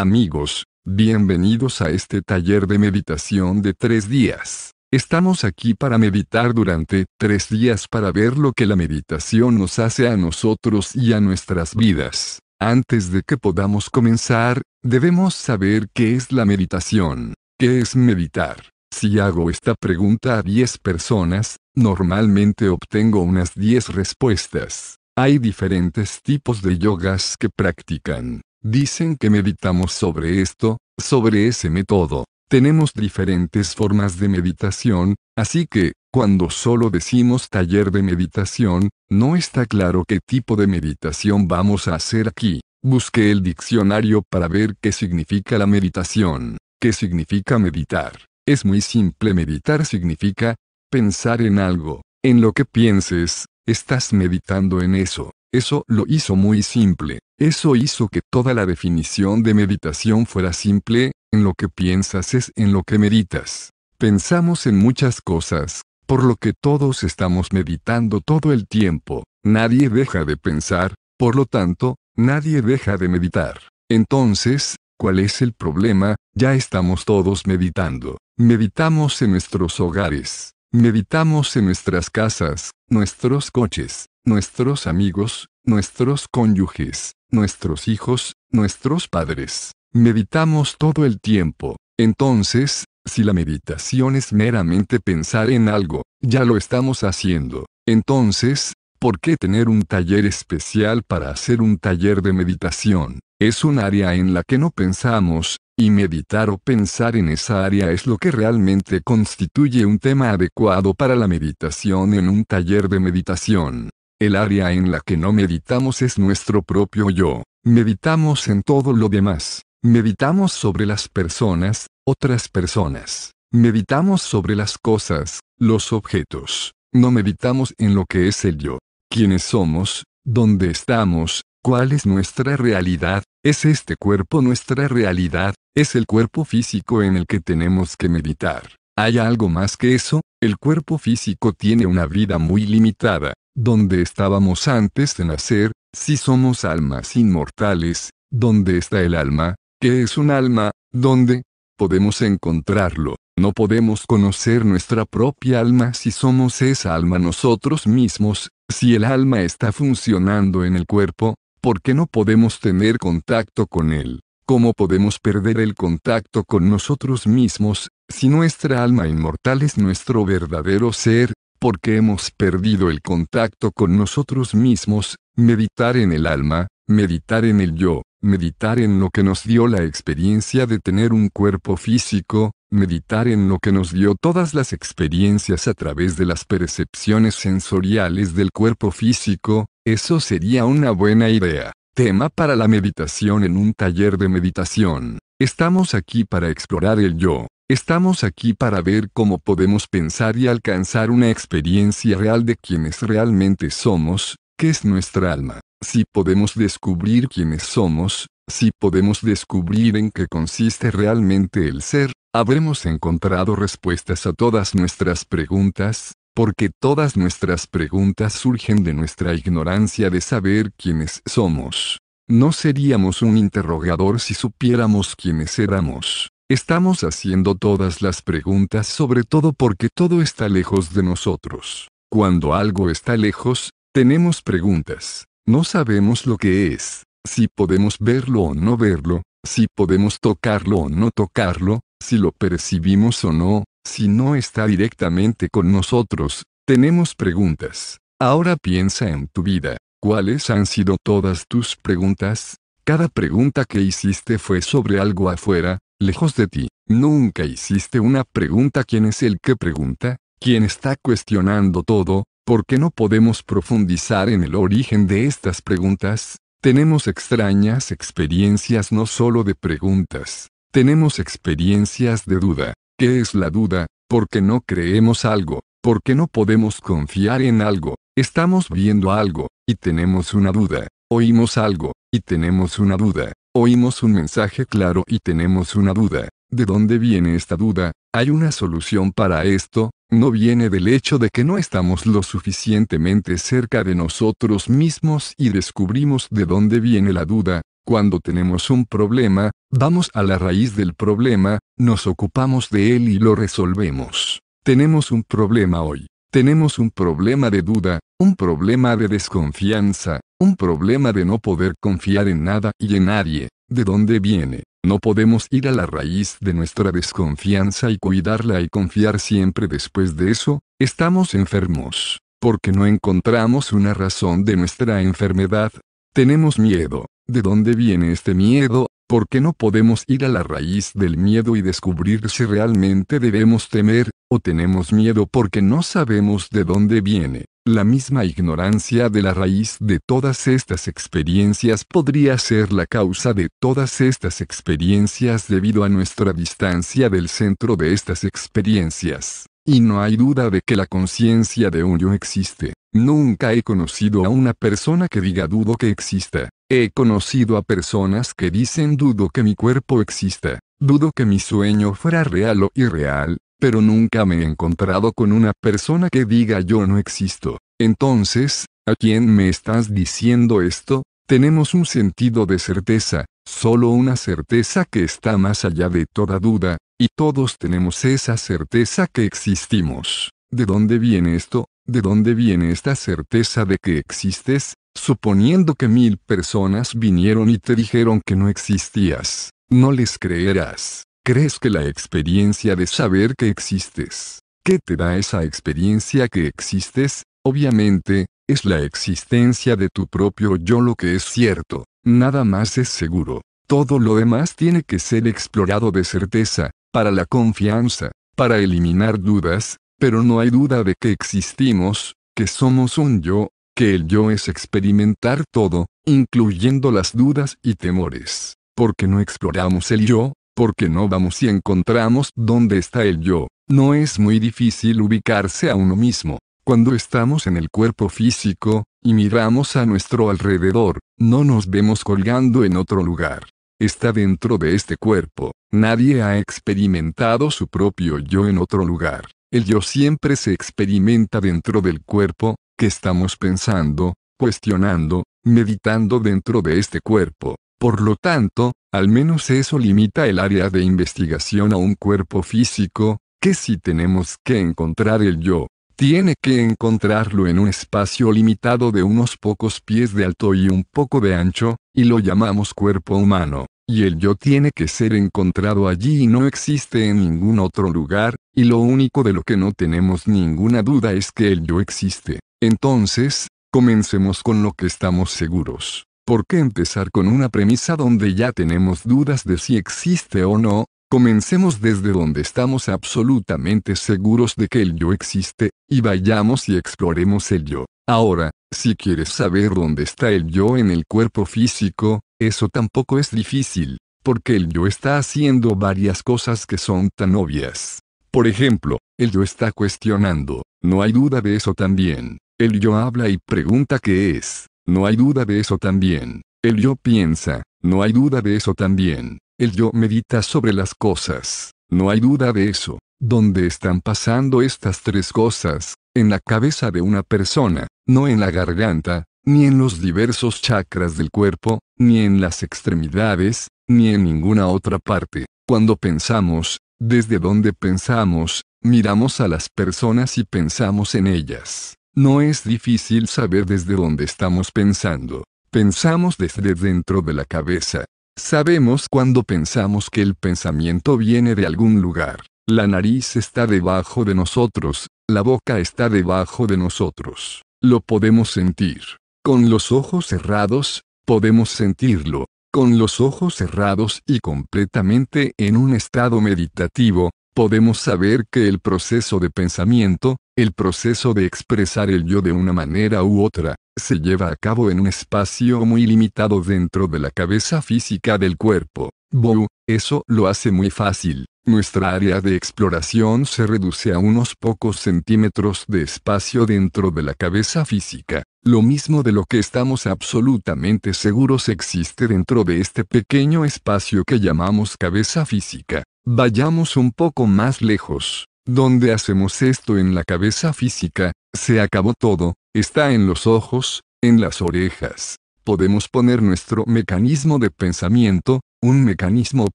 Amigos, bienvenidos a este taller de meditación de tres días. Estamos aquí para meditar durante tres días para ver lo que la meditación nos hace a nosotros y a nuestras vidas. Antes de que podamos comenzar, debemos saber qué es la meditación. ¿Qué es meditar? Si hago esta pregunta a 10 personas, normalmente obtengo unas 10 respuestas. Hay diferentes tipos de yogas que practican. Dicen que meditamos sobre esto, sobre ese método. Tenemos diferentes formas de meditación, así que, cuando solo decimos taller de meditación, no está claro qué tipo de meditación vamos a hacer aquí. Busque el diccionario para ver qué significa la meditación. ¿Qué significa meditar? Es muy simple meditar significa pensar en algo. En lo que pienses, estás meditando en eso. Eso lo hizo muy simple, eso hizo que toda la definición de meditación fuera simple, en lo que piensas es en lo que meditas. Pensamos en muchas cosas, por lo que todos estamos meditando todo el tiempo, nadie deja de pensar, por lo tanto, nadie deja de meditar. Entonces, ¿cuál es el problema? Ya estamos todos meditando. Meditamos en nuestros hogares, Meditamos en nuestras casas, nuestros coches, nuestros amigos, nuestros cónyuges, nuestros hijos, nuestros padres. Meditamos todo el tiempo. Entonces, si la meditación es meramente pensar en algo, ya lo estamos haciendo. Entonces, ¿por qué tener un taller especial para hacer un taller de meditación? Es un área en la que no pensamos, y meditar o pensar en esa área es lo que realmente constituye un tema adecuado para la meditación en un taller de meditación. El área en la que no meditamos es nuestro propio yo. Meditamos en todo lo demás. Meditamos sobre las personas, otras personas. Meditamos sobre las cosas, los objetos. No meditamos en lo que es el yo. ¿Quiénes somos? ¿Dónde estamos? ¿Cuál es nuestra realidad? ¿Es este cuerpo nuestra realidad? Es el cuerpo físico en el que tenemos que meditar. Hay algo más que eso, el cuerpo físico tiene una vida muy limitada, donde estábamos antes de nacer, si somos almas inmortales, ¿dónde está el alma? ¿Qué es un alma? ¿Dónde? Podemos encontrarlo, no podemos conocer nuestra propia alma si somos esa alma nosotros mismos, si el alma está funcionando en el cuerpo, ¿por qué no podemos tener contacto con él? ¿Cómo podemos perder el contacto con nosotros mismos, si nuestra alma inmortal es nuestro verdadero ser, porque hemos perdido el contacto con nosotros mismos, meditar en el alma, meditar en el yo, meditar en lo que nos dio la experiencia de tener un cuerpo físico, meditar en lo que nos dio todas las experiencias a través de las percepciones sensoriales del cuerpo físico, eso sería una buena idea. Tema para la meditación en un taller de meditación. Estamos aquí para explorar el yo. Estamos aquí para ver cómo podemos pensar y alcanzar una experiencia real de quienes realmente somos, qué es nuestra alma. Si podemos descubrir quiénes somos, si podemos descubrir en qué consiste realmente el ser, habremos encontrado respuestas a todas nuestras preguntas, porque todas nuestras preguntas surgen de nuestra ignorancia de saber quiénes somos. No seríamos un interrogador si supiéramos quiénes éramos. Estamos haciendo todas las preguntas sobre todo porque todo está lejos de nosotros. Cuando algo está lejos, tenemos preguntas. No sabemos lo que es, si podemos verlo o no verlo, si podemos tocarlo o no tocarlo, si lo percibimos o no, si no está directamente con nosotros, tenemos preguntas. Ahora piensa en tu vida. ¿Cuáles han sido todas tus preguntas? Cada pregunta que hiciste fue sobre algo afuera, lejos de ti. Nunca hiciste una pregunta ¿quién es el que pregunta? ¿Quién está cuestionando todo? ¿Por qué no podemos profundizar en el origen de estas preguntas? Tenemos extrañas experiencias no solo de preguntas, tenemos experiencias de duda, ¿Qué es la duda? Porque no creemos algo, porque no podemos confiar en algo, estamos viendo algo, y tenemos una duda, oímos algo, y tenemos una duda, oímos un mensaje claro y tenemos una duda. ¿De dónde viene esta duda? ¿Hay una solución para esto? No viene del hecho de que no estamos lo suficientemente cerca de nosotros mismos y descubrimos de dónde viene la duda. Cuando tenemos un problema, vamos a la raíz del problema, nos ocupamos de él y lo resolvemos. Tenemos un problema hoy. Tenemos un problema de duda, un problema de desconfianza, un problema de no poder confiar en nada y en nadie. ¿De dónde viene? No podemos ir a la raíz de nuestra desconfianza y cuidarla y confiar siempre después de eso, estamos enfermos, porque no encontramos una razón de nuestra enfermedad. Tenemos miedo. ¿De dónde viene este miedo? porque no podemos ir a la raíz del miedo y descubrir si realmente debemos temer, o tenemos miedo porque no sabemos de dónde viene. La misma ignorancia de la raíz de todas estas experiencias podría ser la causa de todas estas experiencias debido a nuestra distancia del centro de estas experiencias. Y no hay duda de que la conciencia de un yo existe. Nunca he conocido a una persona que diga dudo que exista. He conocido a personas que dicen dudo que mi cuerpo exista, dudo que mi sueño fuera real o irreal, pero nunca me he encontrado con una persona que diga yo no existo. Entonces, ¿a quién me estás diciendo esto? Tenemos un sentido de certeza, solo una certeza que está más allá de toda duda, y todos tenemos esa certeza que existimos. ¿De dónde viene esto? ¿De dónde viene esta certeza de que existes? Suponiendo que mil personas vinieron y te dijeron que no existías, no les creerás. ¿Crees que la experiencia de saber que existes? ¿Qué te da esa experiencia que existes? Obviamente, es la existencia de tu propio yo lo que es cierto, nada más es seguro. Todo lo demás tiene que ser explorado de certeza, para la confianza, para eliminar dudas, pero no hay duda de que existimos, que somos un yo, que el yo es experimentar todo, incluyendo las dudas y temores. Porque no exploramos el yo, porque no vamos y encontramos dónde está el yo. No es muy difícil ubicarse a uno mismo. Cuando estamos en el cuerpo físico, y miramos a nuestro alrededor, no nos vemos colgando en otro lugar. Está dentro de este cuerpo. Nadie ha experimentado su propio yo en otro lugar. El yo siempre se experimenta dentro del cuerpo, que estamos pensando, cuestionando, meditando dentro de este cuerpo. Por lo tanto, al menos eso limita el área de investigación a un cuerpo físico, que si tenemos que encontrar el yo, tiene que encontrarlo en un espacio limitado de unos pocos pies de alto y un poco de ancho, y lo llamamos cuerpo humano, y el yo tiene que ser encontrado allí y no existe en ningún otro lugar, y lo único de lo que no tenemos ninguna duda es que el yo existe. Entonces, comencemos con lo que estamos seguros. ¿Por qué empezar con una premisa donde ya tenemos dudas de si existe o no? Comencemos desde donde estamos absolutamente seguros de que el yo existe, y vayamos y exploremos el yo. Ahora, si quieres saber dónde está el yo en el cuerpo físico, eso tampoco es difícil, porque el yo está haciendo varias cosas que son tan obvias. Por ejemplo, el yo está cuestionando, no hay duda de eso también. El yo habla y pregunta qué es, no hay duda de eso también. El yo piensa, no hay duda de eso también. El yo medita sobre las cosas, no hay duda de eso. ¿Dónde están pasando estas tres cosas? En la cabeza de una persona, no en la garganta, ni en los diversos chakras del cuerpo, ni en las extremidades, ni en ninguna otra parte. Cuando pensamos, desde donde pensamos, miramos a las personas y pensamos en ellas. No es difícil saber desde dónde estamos pensando. Pensamos desde dentro de la cabeza. Sabemos cuando pensamos que el pensamiento viene de algún lugar. La nariz está debajo de nosotros, la boca está debajo de nosotros. Lo podemos sentir. Con los ojos cerrados, podemos sentirlo. Con los ojos cerrados y completamente en un estado meditativo, podemos saber que el proceso de pensamiento, el proceso de expresar el yo de una manera u otra, se lleva a cabo en un espacio muy limitado dentro de la cabeza física del cuerpo. Bou, eso lo hace muy fácil. Nuestra área de exploración se reduce a unos pocos centímetros de espacio dentro de la cabeza física. Lo mismo de lo que estamos absolutamente seguros existe dentro de este pequeño espacio que llamamos cabeza física. Vayamos un poco más lejos donde hacemos esto en la cabeza física, se acabó todo, está en los ojos, en las orejas. Podemos poner nuestro mecanismo de pensamiento, un mecanismo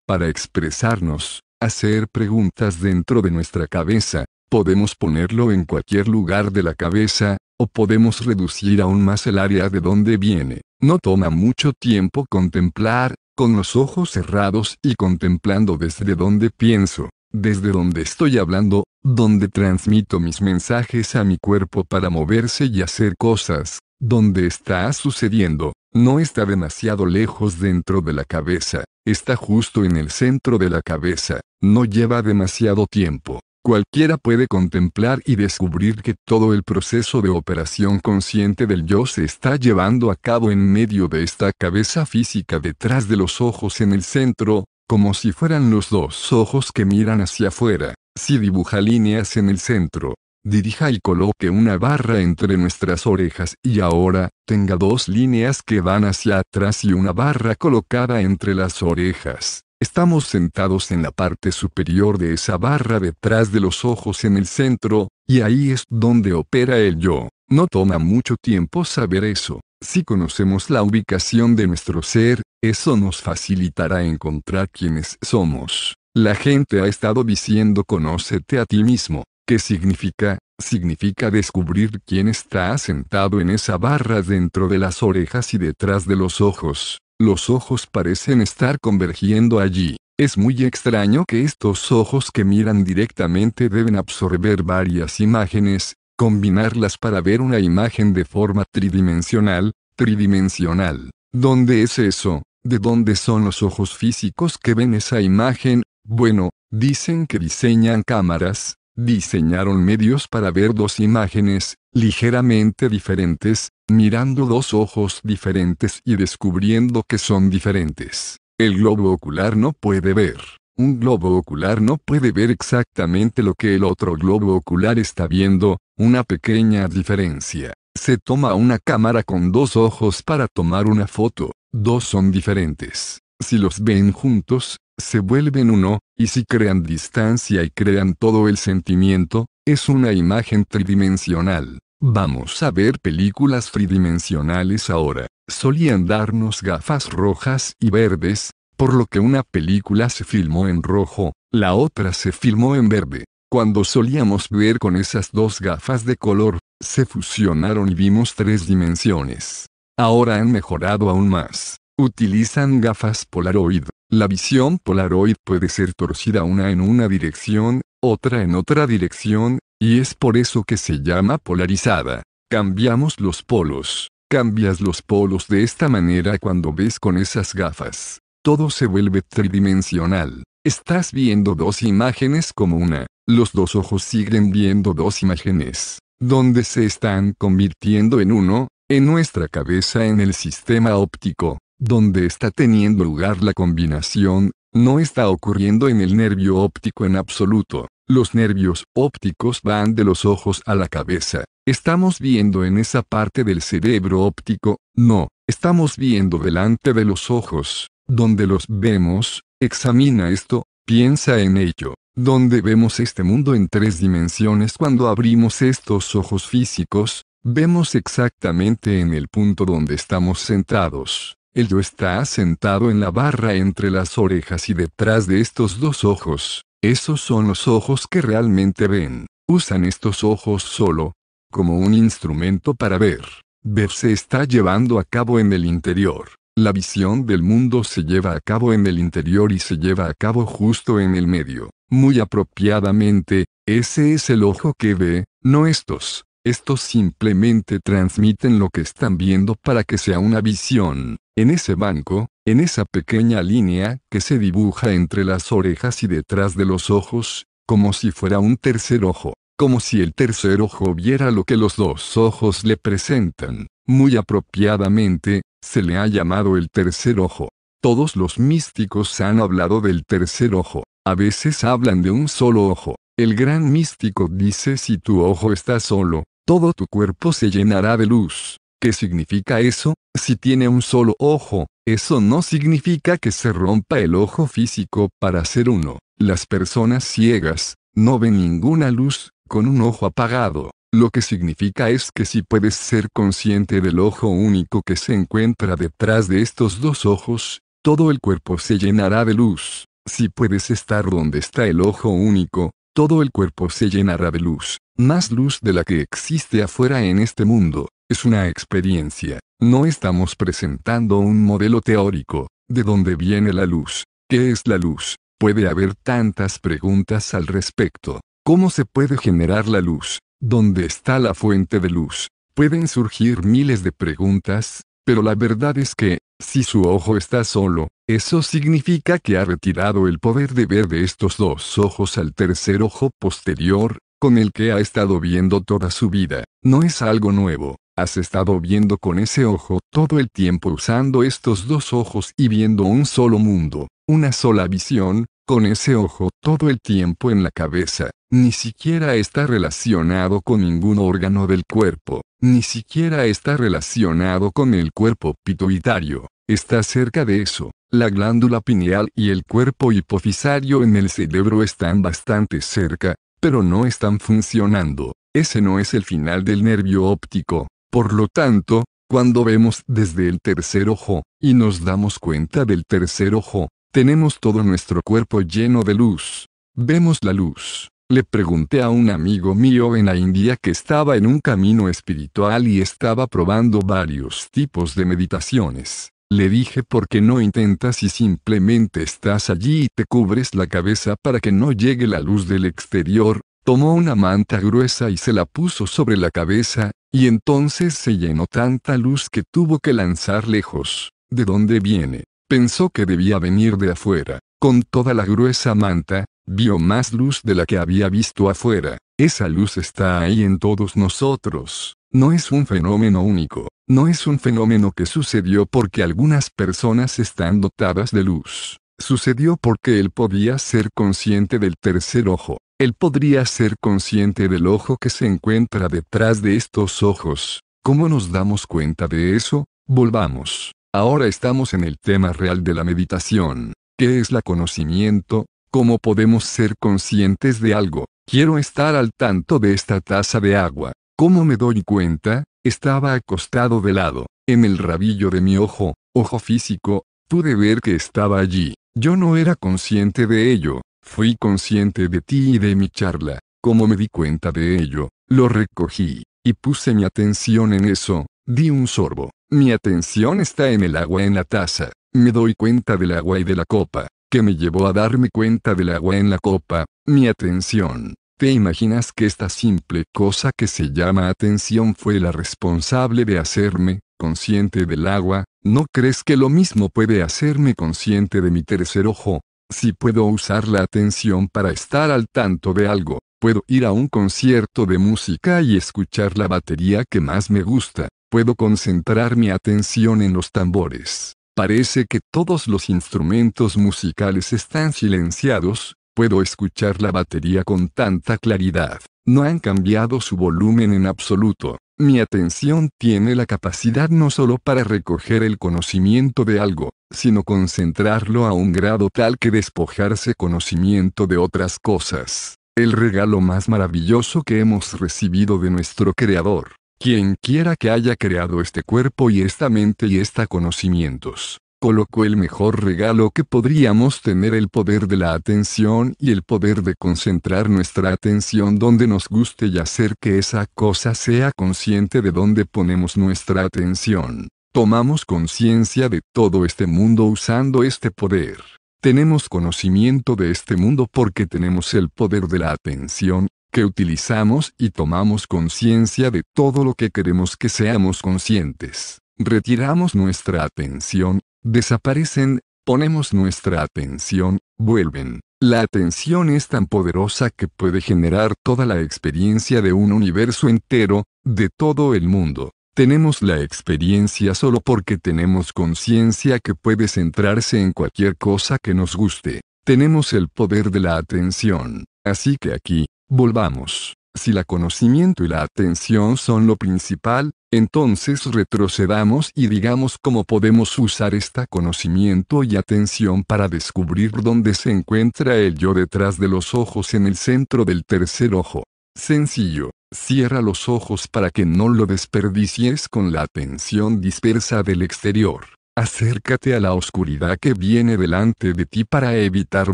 para expresarnos, hacer preguntas dentro de nuestra cabeza, podemos ponerlo en cualquier lugar de la cabeza, o podemos reducir aún más el área de donde viene. No toma mucho tiempo contemplar, con los ojos cerrados y contemplando desde donde pienso desde donde estoy hablando, donde transmito mis mensajes a mi cuerpo para moverse y hacer cosas, donde está sucediendo, no está demasiado lejos dentro de la cabeza, está justo en el centro de la cabeza, no lleva demasiado tiempo. Cualquiera puede contemplar y descubrir que todo el proceso de operación consciente del yo se está llevando a cabo en medio de esta cabeza física detrás de los ojos en el centro, como si fueran los dos ojos que miran hacia afuera. Si dibuja líneas en el centro, dirija y coloque una barra entre nuestras orejas y ahora, tenga dos líneas que van hacia atrás y una barra colocada entre las orejas. Estamos sentados en la parte superior de esa barra detrás de los ojos en el centro, y ahí es donde opera el yo. No toma mucho tiempo saber eso. Si conocemos la ubicación de nuestro ser, eso nos facilitará encontrar quiénes somos. La gente ha estado diciendo conócete a ti mismo. ¿Qué significa? Significa descubrir quién está sentado en esa barra dentro de las orejas y detrás de los ojos. Los ojos parecen estar convergiendo allí. Es muy extraño que estos ojos que miran directamente deben absorber varias imágenes, combinarlas para ver una imagen de forma tridimensional, tridimensional. ¿Dónde es eso? ¿De dónde son los ojos físicos que ven esa imagen? Bueno, dicen que diseñan cámaras, diseñaron medios para ver dos imágenes, ligeramente diferentes, mirando dos ojos diferentes y descubriendo que son diferentes. El globo ocular no puede ver. Un globo ocular no puede ver exactamente lo que el otro globo ocular está viendo, una pequeña diferencia. Se toma una cámara con dos ojos para tomar una foto, dos son diferentes. Si los ven juntos, se vuelven uno, y si crean distancia y crean todo el sentimiento, es una imagen tridimensional. Vamos a ver películas tridimensionales ahora. Solían darnos gafas rojas y verdes, por lo que una película se filmó en rojo, la otra se filmó en verde. Cuando solíamos ver con esas dos gafas de color, se fusionaron y vimos tres dimensiones. Ahora han mejorado aún más. Utilizan gafas Polaroid. La visión Polaroid puede ser torcida una en una dirección, otra en otra dirección, y es por eso que se llama polarizada. Cambiamos los polos. Cambias los polos de esta manera cuando ves con esas gafas todo se vuelve tridimensional. Estás viendo dos imágenes como una. Los dos ojos siguen viendo dos imágenes, donde se están convirtiendo en uno, en nuestra cabeza en el sistema óptico, donde está teniendo lugar la combinación, no está ocurriendo en el nervio óptico en absoluto. Los nervios ópticos van de los ojos a la cabeza. ¿Estamos viendo en esa parte del cerebro óptico? No, estamos viendo delante de los ojos. Donde los vemos, examina esto, piensa en ello. Donde vemos este mundo en tres dimensiones cuando abrimos estos ojos físicos, vemos exactamente en el punto donde estamos sentados. El yo está sentado en la barra entre las orejas y detrás de estos dos ojos. Esos son los ojos que realmente ven. Usan estos ojos solo, como un instrumento para ver. Ver se está llevando a cabo en el interior. La visión del mundo se lleva a cabo en el interior y se lleva a cabo justo en el medio. Muy apropiadamente, ese es el ojo que ve, no estos. Estos simplemente transmiten lo que están viendo para que sea una visión. En ese banco, en esa pequeña línea que se dibuja entre las orejas y detrás de los ojos, como si fuera un tercer ojo como si el tercer ojo viera lo que los dos ojos le presentan. Muy apropiadamente, se le ha llamado el tercer ojo. Todos los místicos han hablado del tercer ojo. A veces hablan de un solo ojo. El gran místico dice si tu ojo está solo, todo tu cuerpo se llenará de luz. ¿Qué significa eso? Si tiene un solo ojo, eso no significa que se rompa el ojo físico para ser uno. Las personas ciegas no ven ninguna luz, con un ojo apagado. Lo que significa es que si puedes ser consciente del ojo único que se encuentra detrás de estos dos ojos, todo el cuerpo se llenará de luz. Si puedes estar donde está el ojo único, todo el cuerpo se llenará de luz, más luz de la que existe afuera en este mundo. Es una experiencia. No estamos presentando un modelo teórico. ¿De dónde viene la luz? ¿Qué es la luz? Puede haber tantas preguntas al respecto. ¿Cómo se puede generar la luz? ¿Dónde está la fuente de luz? Pueden surgir miles de preguntas, pero la verdad es que, si su ojo está solo, eso significa que ha retirado el poder de ver de estos dos ojos al tercer ojo posterior, con el que ha estado viendo toda su vida. No es algo nuevo. Has estado viendo con ese ojo todo el tiempo usando estos dos ojos y viendo un solo mundo, una sola visión, con ese ojo todo el tiempo en la cabeza, ni siquiera está relacionado con ningún órgano del cuerpo, ni siquiera está relacionado con el cuerpo pituitario, está cerca de eso. La glándula pineal y el cuerpo hipofisario en el cerebro están bastante cerca, pero no están funcionando. Ese no es el final del nervio óptico. Por lo tanto, cuando vemos desde el tercer ojo, y nos damos cuenta del tercer ojo, tenemos todo nuestro cuerpo lleno de luz. Vemos la luz. Le pregunté a un amigo mío en la India que estaba en un camino espiritual y estaba probando varios tipos de meditaciones. Le dije por qué no intentas y simplemente estás allí y te cubres la cabeza para que no llegue la luz del exterior, tomó una manta gruesa y se la puso sobre la cabeza, y entonces se llenó tanta luz que tuvo que lanzar lejos. ¿De dónde viene? Pensó que debía venir de afuera. Con toda la gruesa manta, vio más luz de la que había visto afuera. Esa luz está ahí en todos nosotros. No es un fenómeno único. No es un fenómeno que sucedió porque algunas personas están dotadas de luz. Sucedió porque él podía ser consciente del tercer ojo. Él podría ser consciente del ojo que se encuentra detrás de estos ojos. ¿Cómo nos damos cuenta de eso? Volvamos. Ahora estamos en el tema real de la meditación. ¿Qué es la conocimiento? ¿Cómo podemos ser conscientes de algo? Quiero estar al tanto de esta taza de agua. ¿Cómo me doy cuenta? Estaba acostado de lado, en el rabillo de mi ojo, ojo físico, pude ver que estaba allí. Yo no era consciente de ello, fui consciente de ti y de mi charla. Como me di cuenta de ello, lo recogí, y puse mi atención en eso, di un sorbo, mi atención está en el agua en la taza. Me doy cuenta del agua y de la copa, que me llevó a darme cuenta del agua en la copa. Mi atención. ¿Te imaginas que esta simple cosa que se llama atención fue la responsable de hacerme consciente del agua? ¿No crees que lo mismo puede hacerme consciente de mi tercer ojo? Si puedo usar la atención para estar al tanto de algo, puedo ir a un concierto de música y escuchar la batería que más me gusta, puedo concentrar mi atención en los tambores. Parece que todos los instrumentos musicales están silenciados, puedo escuchar la batería con tanta claridad. No han cambiado su volumen en absoluto. Mi atención tiene la capacidad no solo para recoger el conocimiento de algo, sino concentrarlo a un grado tal que despojarse conocimiento de otras cosas. El regalo más maravilloso que hemos recibido de nuestro Creador. Quien quiera que haya creado este cuerpo y esta mente y esta conocimientos, colocó el mejor regalo que podríamos tener el poder de la atención y el poder de concentrar nuestra atención donde nos guste y hacer que esa cosa sea consciente de donde ponemos nuestra atención. Tomamos conciencia de todo este mundo usando este poder. Tenemos conocimiento de este mundo porque tenemos el poder de la atención, que utilizamos y tomamos conciencia de todo lo que queremos que seamos conscientes. Retiramos nuestra atención, desaparecen, ponemos nuestra atención, vuelven. La atención es tan poderosa que puede generar toda la experiencia de un universo entero, de todo el mundo. Tenemos la experiencia solo porque tenemos conciencia que puede centrarse en cualquier cosa que nos guste. Tenemos el poder de la atención. Así que aquí, Volvamos. Si la conocimiento y la atención son lo principal, entonces retrocedamos y digamos cómo podemos usar esta conocimiento y atención para descubrir dónde se encuentra el yo detrás de los ojos en el centro del tercer ojo. Sencillo, cierra los ojos para que no lo desperdicies con la atención dispersa del exterior. Acércate a la oscuridad que viene delante de ti para evitar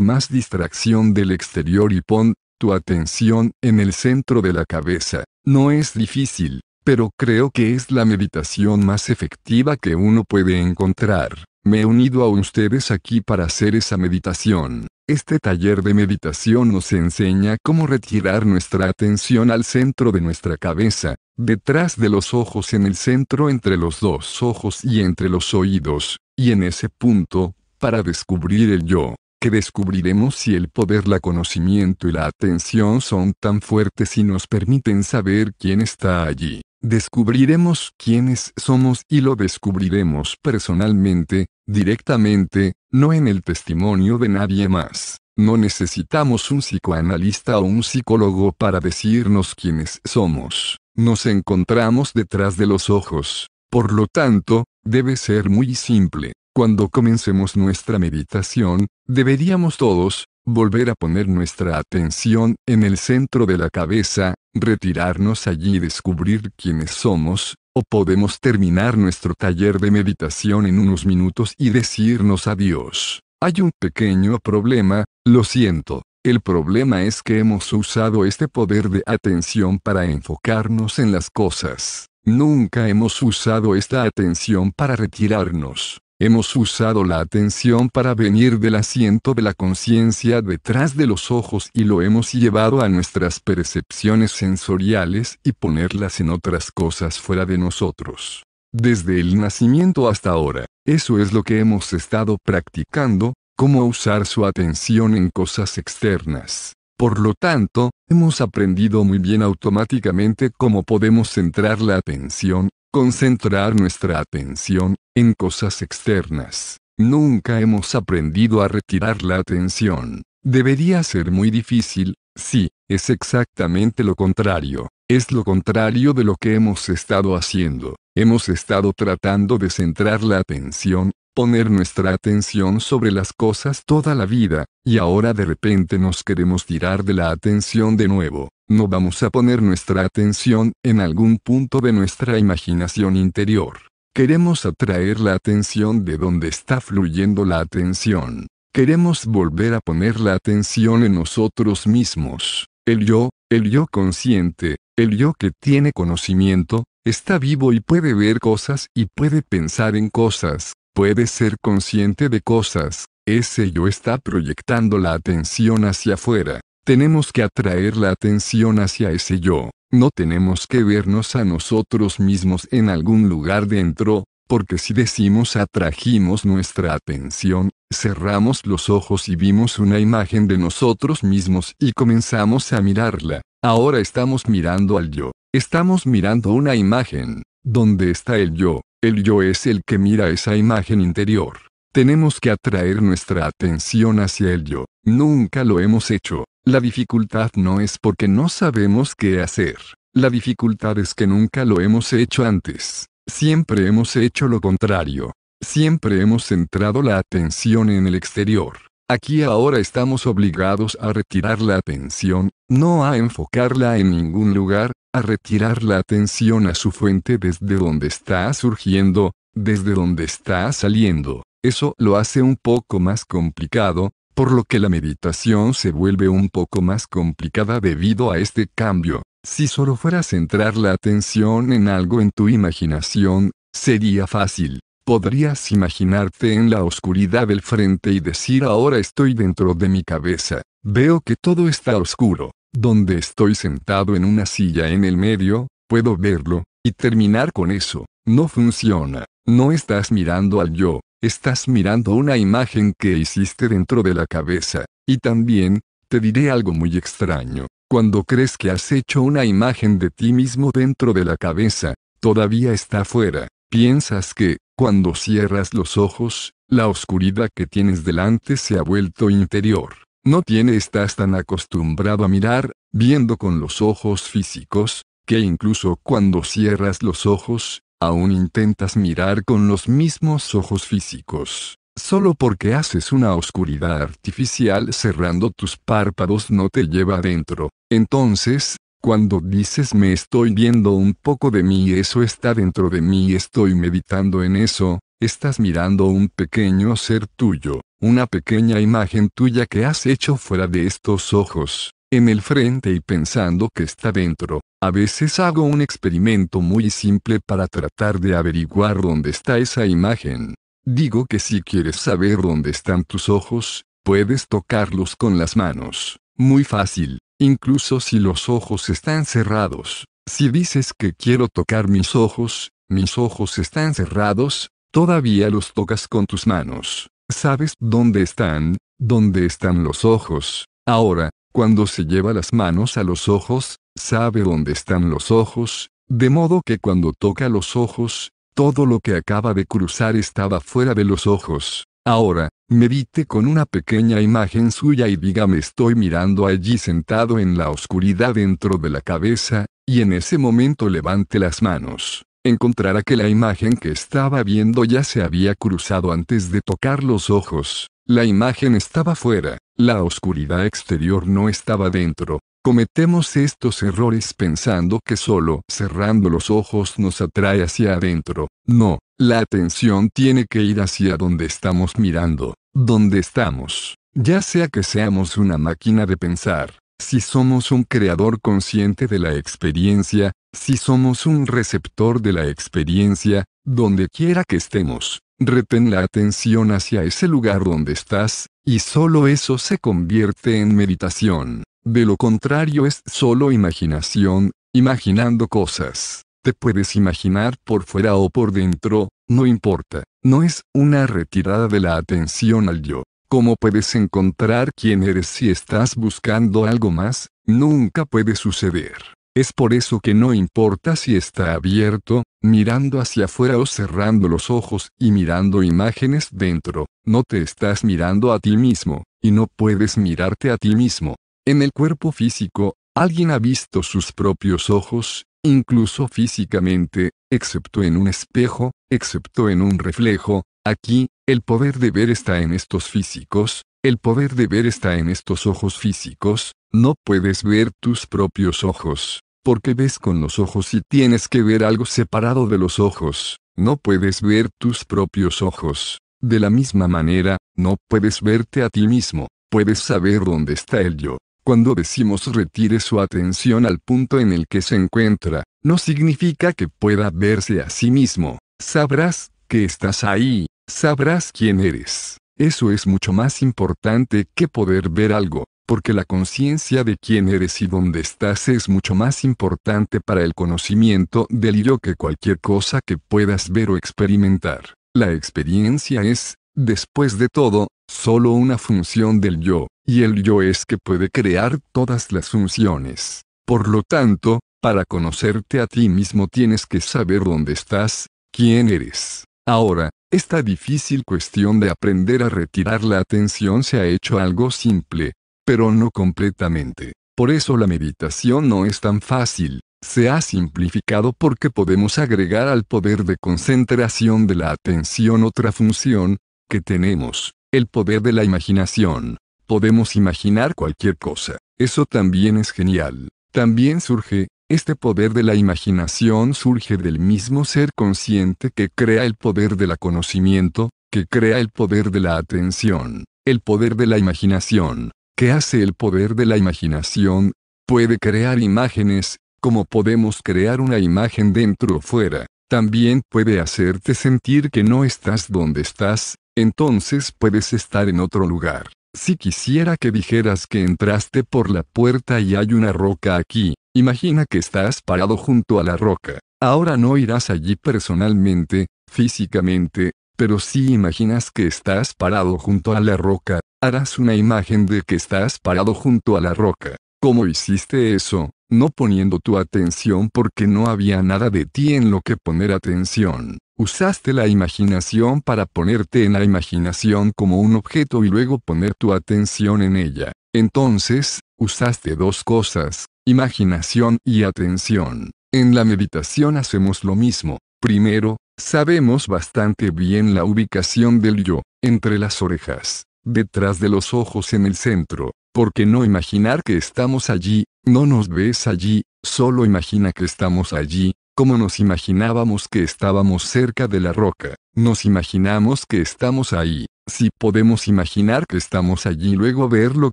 más distracción del exterior y pon tu atención en el centro de la cabeza. No es difícil, pero creo que es la meditación más efectiva que uno puede encontrar. Me he unido a ustedes aquí para hacer esa meditación. Este taller de meditación nos enseña cómo retirar nuestra atención al centro de nuestra cabeza, detrás de los ojos en el centro entre los dos ojos y entre los oídos, y en ese punto, para descubrir el yo que descubriremos si el poder, la conocimiento y la atención son tan fuertes y nos permiten saber quién está allí. Descubriremos quiénes somos y lo descubriremos personalmente, directamente, no en el testimonio de nadie más. No necesitamos un psicoanalista o un psicólogo para decirnos quiénes somos. Nos encontramos detrás de los ojos. Por lo tanto, debe ser muy simple. Cuando comencemos nuestra meditación, deberíamos todos, volver a poner nuestra atención en el centro de la cabeza, retirarnos allí y descubrir quiénes somos, o podemos terminar nuestro taller de meditación en unos minutos y decirnos adiós. Hay un pequeño problema, lo siento. El problema es que hemos usado este poder de atención para enfocarnos en las cosas. Nunca hemos usado esta atención para retirarnos. Hemos usado la atención para venir del asiento de la conciencia detrás de los ojos y lo hemos llevado a nuestras percepciones sensoriales y ponerlas en otras cosas fuera de nosotros. Desde el nacimiento hasta ahora, eso es lo que hemos estado practicando, cómo usar su atención en cosas externas. Por lo tanto, hemos aprendido muy bien automáticamente cómo podemos centrar la atención concentrar nuestra atención en cosas externas. Nunca hemos aprendido a retirar la atención. Debería ser muy difícil, sí, es exactamente lo contrario. Es lo contrario de lo que hemos estado haciendo. Hemos estado tratando de centrar la atención poner nuestra atención sobre las cosas toda la vida, y ahora de repente nos queremos tirar de la atención de nuevo. No vamos a poner nuestra atención en algún punto de nuestra imaginación interior. Queremos atraer la atención de donde está fluyendo la atención. Queremos volver a poner la atención en nosotros mismos. El yo, el yo consciente, el yo que tiene conocimiento, está vivo y puede ver cosas y puede pensar en cosas, Puede ser consciente de cosas, ese yo está proyectando la atención hacia afuera. Tenemos que atraer la atención hacia ese yo. No tenemos que vernos a nosotros mismos en algún lugar dentro, porque si decimos atrajimos nuestra atención, cerramos los ojos y vimos una imagen de nosotros mismos y comenzamos a mirarla. Ahora estamos mirando al yo. Estamos mirando una imagen. ¿Dónde está el yo? El yo es el que mira esa imagen interior. Tenemos que atraer nuestra atención hacia el yo. Nunca lo hemos hecho. La dificultad no es porque no sabemos qué hacer. La dificultad es que nunca lo hemos hecho antes. Siempre hemos hecho lo contrario. Siempre hemos centrado la atención en el exterior. Aquí ahora estamos obligados a retirar la atención, no a enfocarla en ningún lugar, a retirar la atención a su fuente desde donde está surgiendo, desde donde está saliendo. Eso lo hace un poco más complicado, por lo que la meditación se vuelve un poco más complicada debido a este cambio. Si solo fuera centrar la atención en algo en tu imaginación, sería fácil. Podrías imaginarte en la oscuridad del frente y decir ahora estoy dentro de mi cabeza, veo que todo está oscuro, donde estoy sentado en una silla en el medio, puedo verlo, y terminar con eso, no funciona, no estás mirando al yo, estás mirando una imagen que hiciste dentro de la cabeza, y también, te diré algo muy extraño, cuando crees que has hecho una imagen de ti mismo dentro de la cabeza, todavía está fuera, piensas que, cuando cierras los ojos, la oscuridad que tienes delante se ha vuelto interior. No tiene estás tan acostumbrado a mirar, viendo con los ojos físicos, que incluso cuando cierras los ojos, aún intentas mirar con los mismos ojos físicos. Solo porque haces una oscuridad artificial cerrando tus párpados no te lleva adentro. Entonces, cuando dices me estoy viendo un poco de mí, eso está dentro de mí, estoy meditando en eso, estás mirando un pequeño ser tuyo, una pequeña imagen tuya que has hecho fuera de estos ojos, en el frente y pensando que está dentro. A veces hago un experimento muy simple para tratar de averiguar dónde está esa imagen. Digo que si quieres saber dónde están tus ojos, puedes tocarlos con las manos. Muy fácil, Incluso si los ojos están cerrados, si dices que quiero tocar mis ojos, mis ojos están cerrados, todavía los tocas con tus manos. Sabes dónde están, dónde están los ojos. Ahora, cuando se lleva las manos a los ojos, sabe dónde están los ojos, de modo que cuando toca los ojos, todo lo que acaba de cruzar estaba fuera de los ojos. Ahora, medite con una pequeña imagen suya y diga me estoy mirando allí sentado en la oscuridad dentro de la cabeza, y en ese momento levante las manos. Encontrará que la imagen que estaba viendo ya se había cruzado antes de tocar los ojos. La imagen estaba fuera, la oscuridad exterior no estaba dentro, Cometemos estos errores pensando que solo cerrando los ojos nos atrae hacia adentro. No, la atención tiene que ir hacia donde estamos mirando, donde estamos. Ya sea que seamos una máquina de pensar, si somos un creador consciente de la experiencia, si somos un receptor de la experiencia, donde quiera que estemos, retén la atención hacia ese lugar donde estás, y solo eso se convierte en meditación. De lo contrario es solo imaginación, imaginando cosas. Te puedes imaginar por fuera o por dentro, no importa. No es una retirada de la atención al yo. ¿Cómo puedes encontrar quién eres si estás buscando algo más? Nunca puede suceder. Es por eso que no importa si está abierto, mirando hacia afuera o cerrando los ojos y mirando imágenes dentro, no te estás mirando a ti mismo, y no puedes mirarte a ti mismo, en el cuerpo físico, alguien ha visto sus propios ojos, incluso físicamente, excepto en un espejo, excepto en un reflejo, aquí, el poder de ver está en estos físicos, el poder de ver está en estos ojos físicos, no puedes ver tus propios ojos, porque ves con los ojos y tienes que ver algo separado de los ojos, no puedes ver tus propios ojos. De la misma manera, no puedes verte a ti mismo, puedes saber dónde está el yo, cuando decimos retire su atención al punto en el que se encuentra, no significa que pueda verse a sí mismo. Sabrás que estás ahí, sabrás quién eres. Eso es mucho más importante que poder ver algo, porque la conciencia de quién eres y dónde estás es mucho más importante para el conocimiento del yo que cualquier cosa que puedas ver o experimentar. La experiencia es, después de todo, solo una función del yo y el yo es que puede crear todas las funciones. Por lo tanto, para conocerte a ti mismo tienes que saber dónde estás, quién eres. Ahora, esta difícil cuestión de aprender a retirar la atención se ha hecho algo simple, pero no completamente. Por eso la meditación no es tan fácil, se ha simplificado porque podemos agregar al poder de concentración de la atención otra función, que tenemos, el poder de la imaginación. Podemos imaginar cualquier cosa. Eso también es genial. También surge, este poder de la imaginación surge del mismo ser consciente que crea el poder de la conocimiento, que crea el poder de la atención, el poder de la imaginación. que hace el poder de la imaginación? Puede crear imágenes, como podemos crear una imagen dentro o fuera. También puede hacerte sentir que no estás donde estás, entonces puedes estar en otro lugar. Si quisiera que dijeras que entraste por la puerta y hay una roca aquí, imagina que estás parado junto a la roca. Ahora no irás allí personalmente, físicamente, pero si imaginas que estás parado junto a la roca, harás una imagen de que estás parado junto a la roca. ¿Cómo hiciste eso? no poniendo tu atención porque no había nada de ti en lo que poner atención. Usaste la imaginación para ponerte en la imaginación como un objeto y luego poner tu atención en ella. Entonces, usaste dos cosas, imaginación y atención. En la meditación hacemos lo mismo. Primero, sabemos bastante bien la ubicación del yo, entre las orejas, detrás de los ojos en el centro, porque no imaginar que estamos allí, no nos ves allí, solo imagina que estamos allí, como nos imaginábamos que estábamos cerca de la roca, nos imaginamos que estamos ahí, si podemos imaginar que estamos allí luego ver lo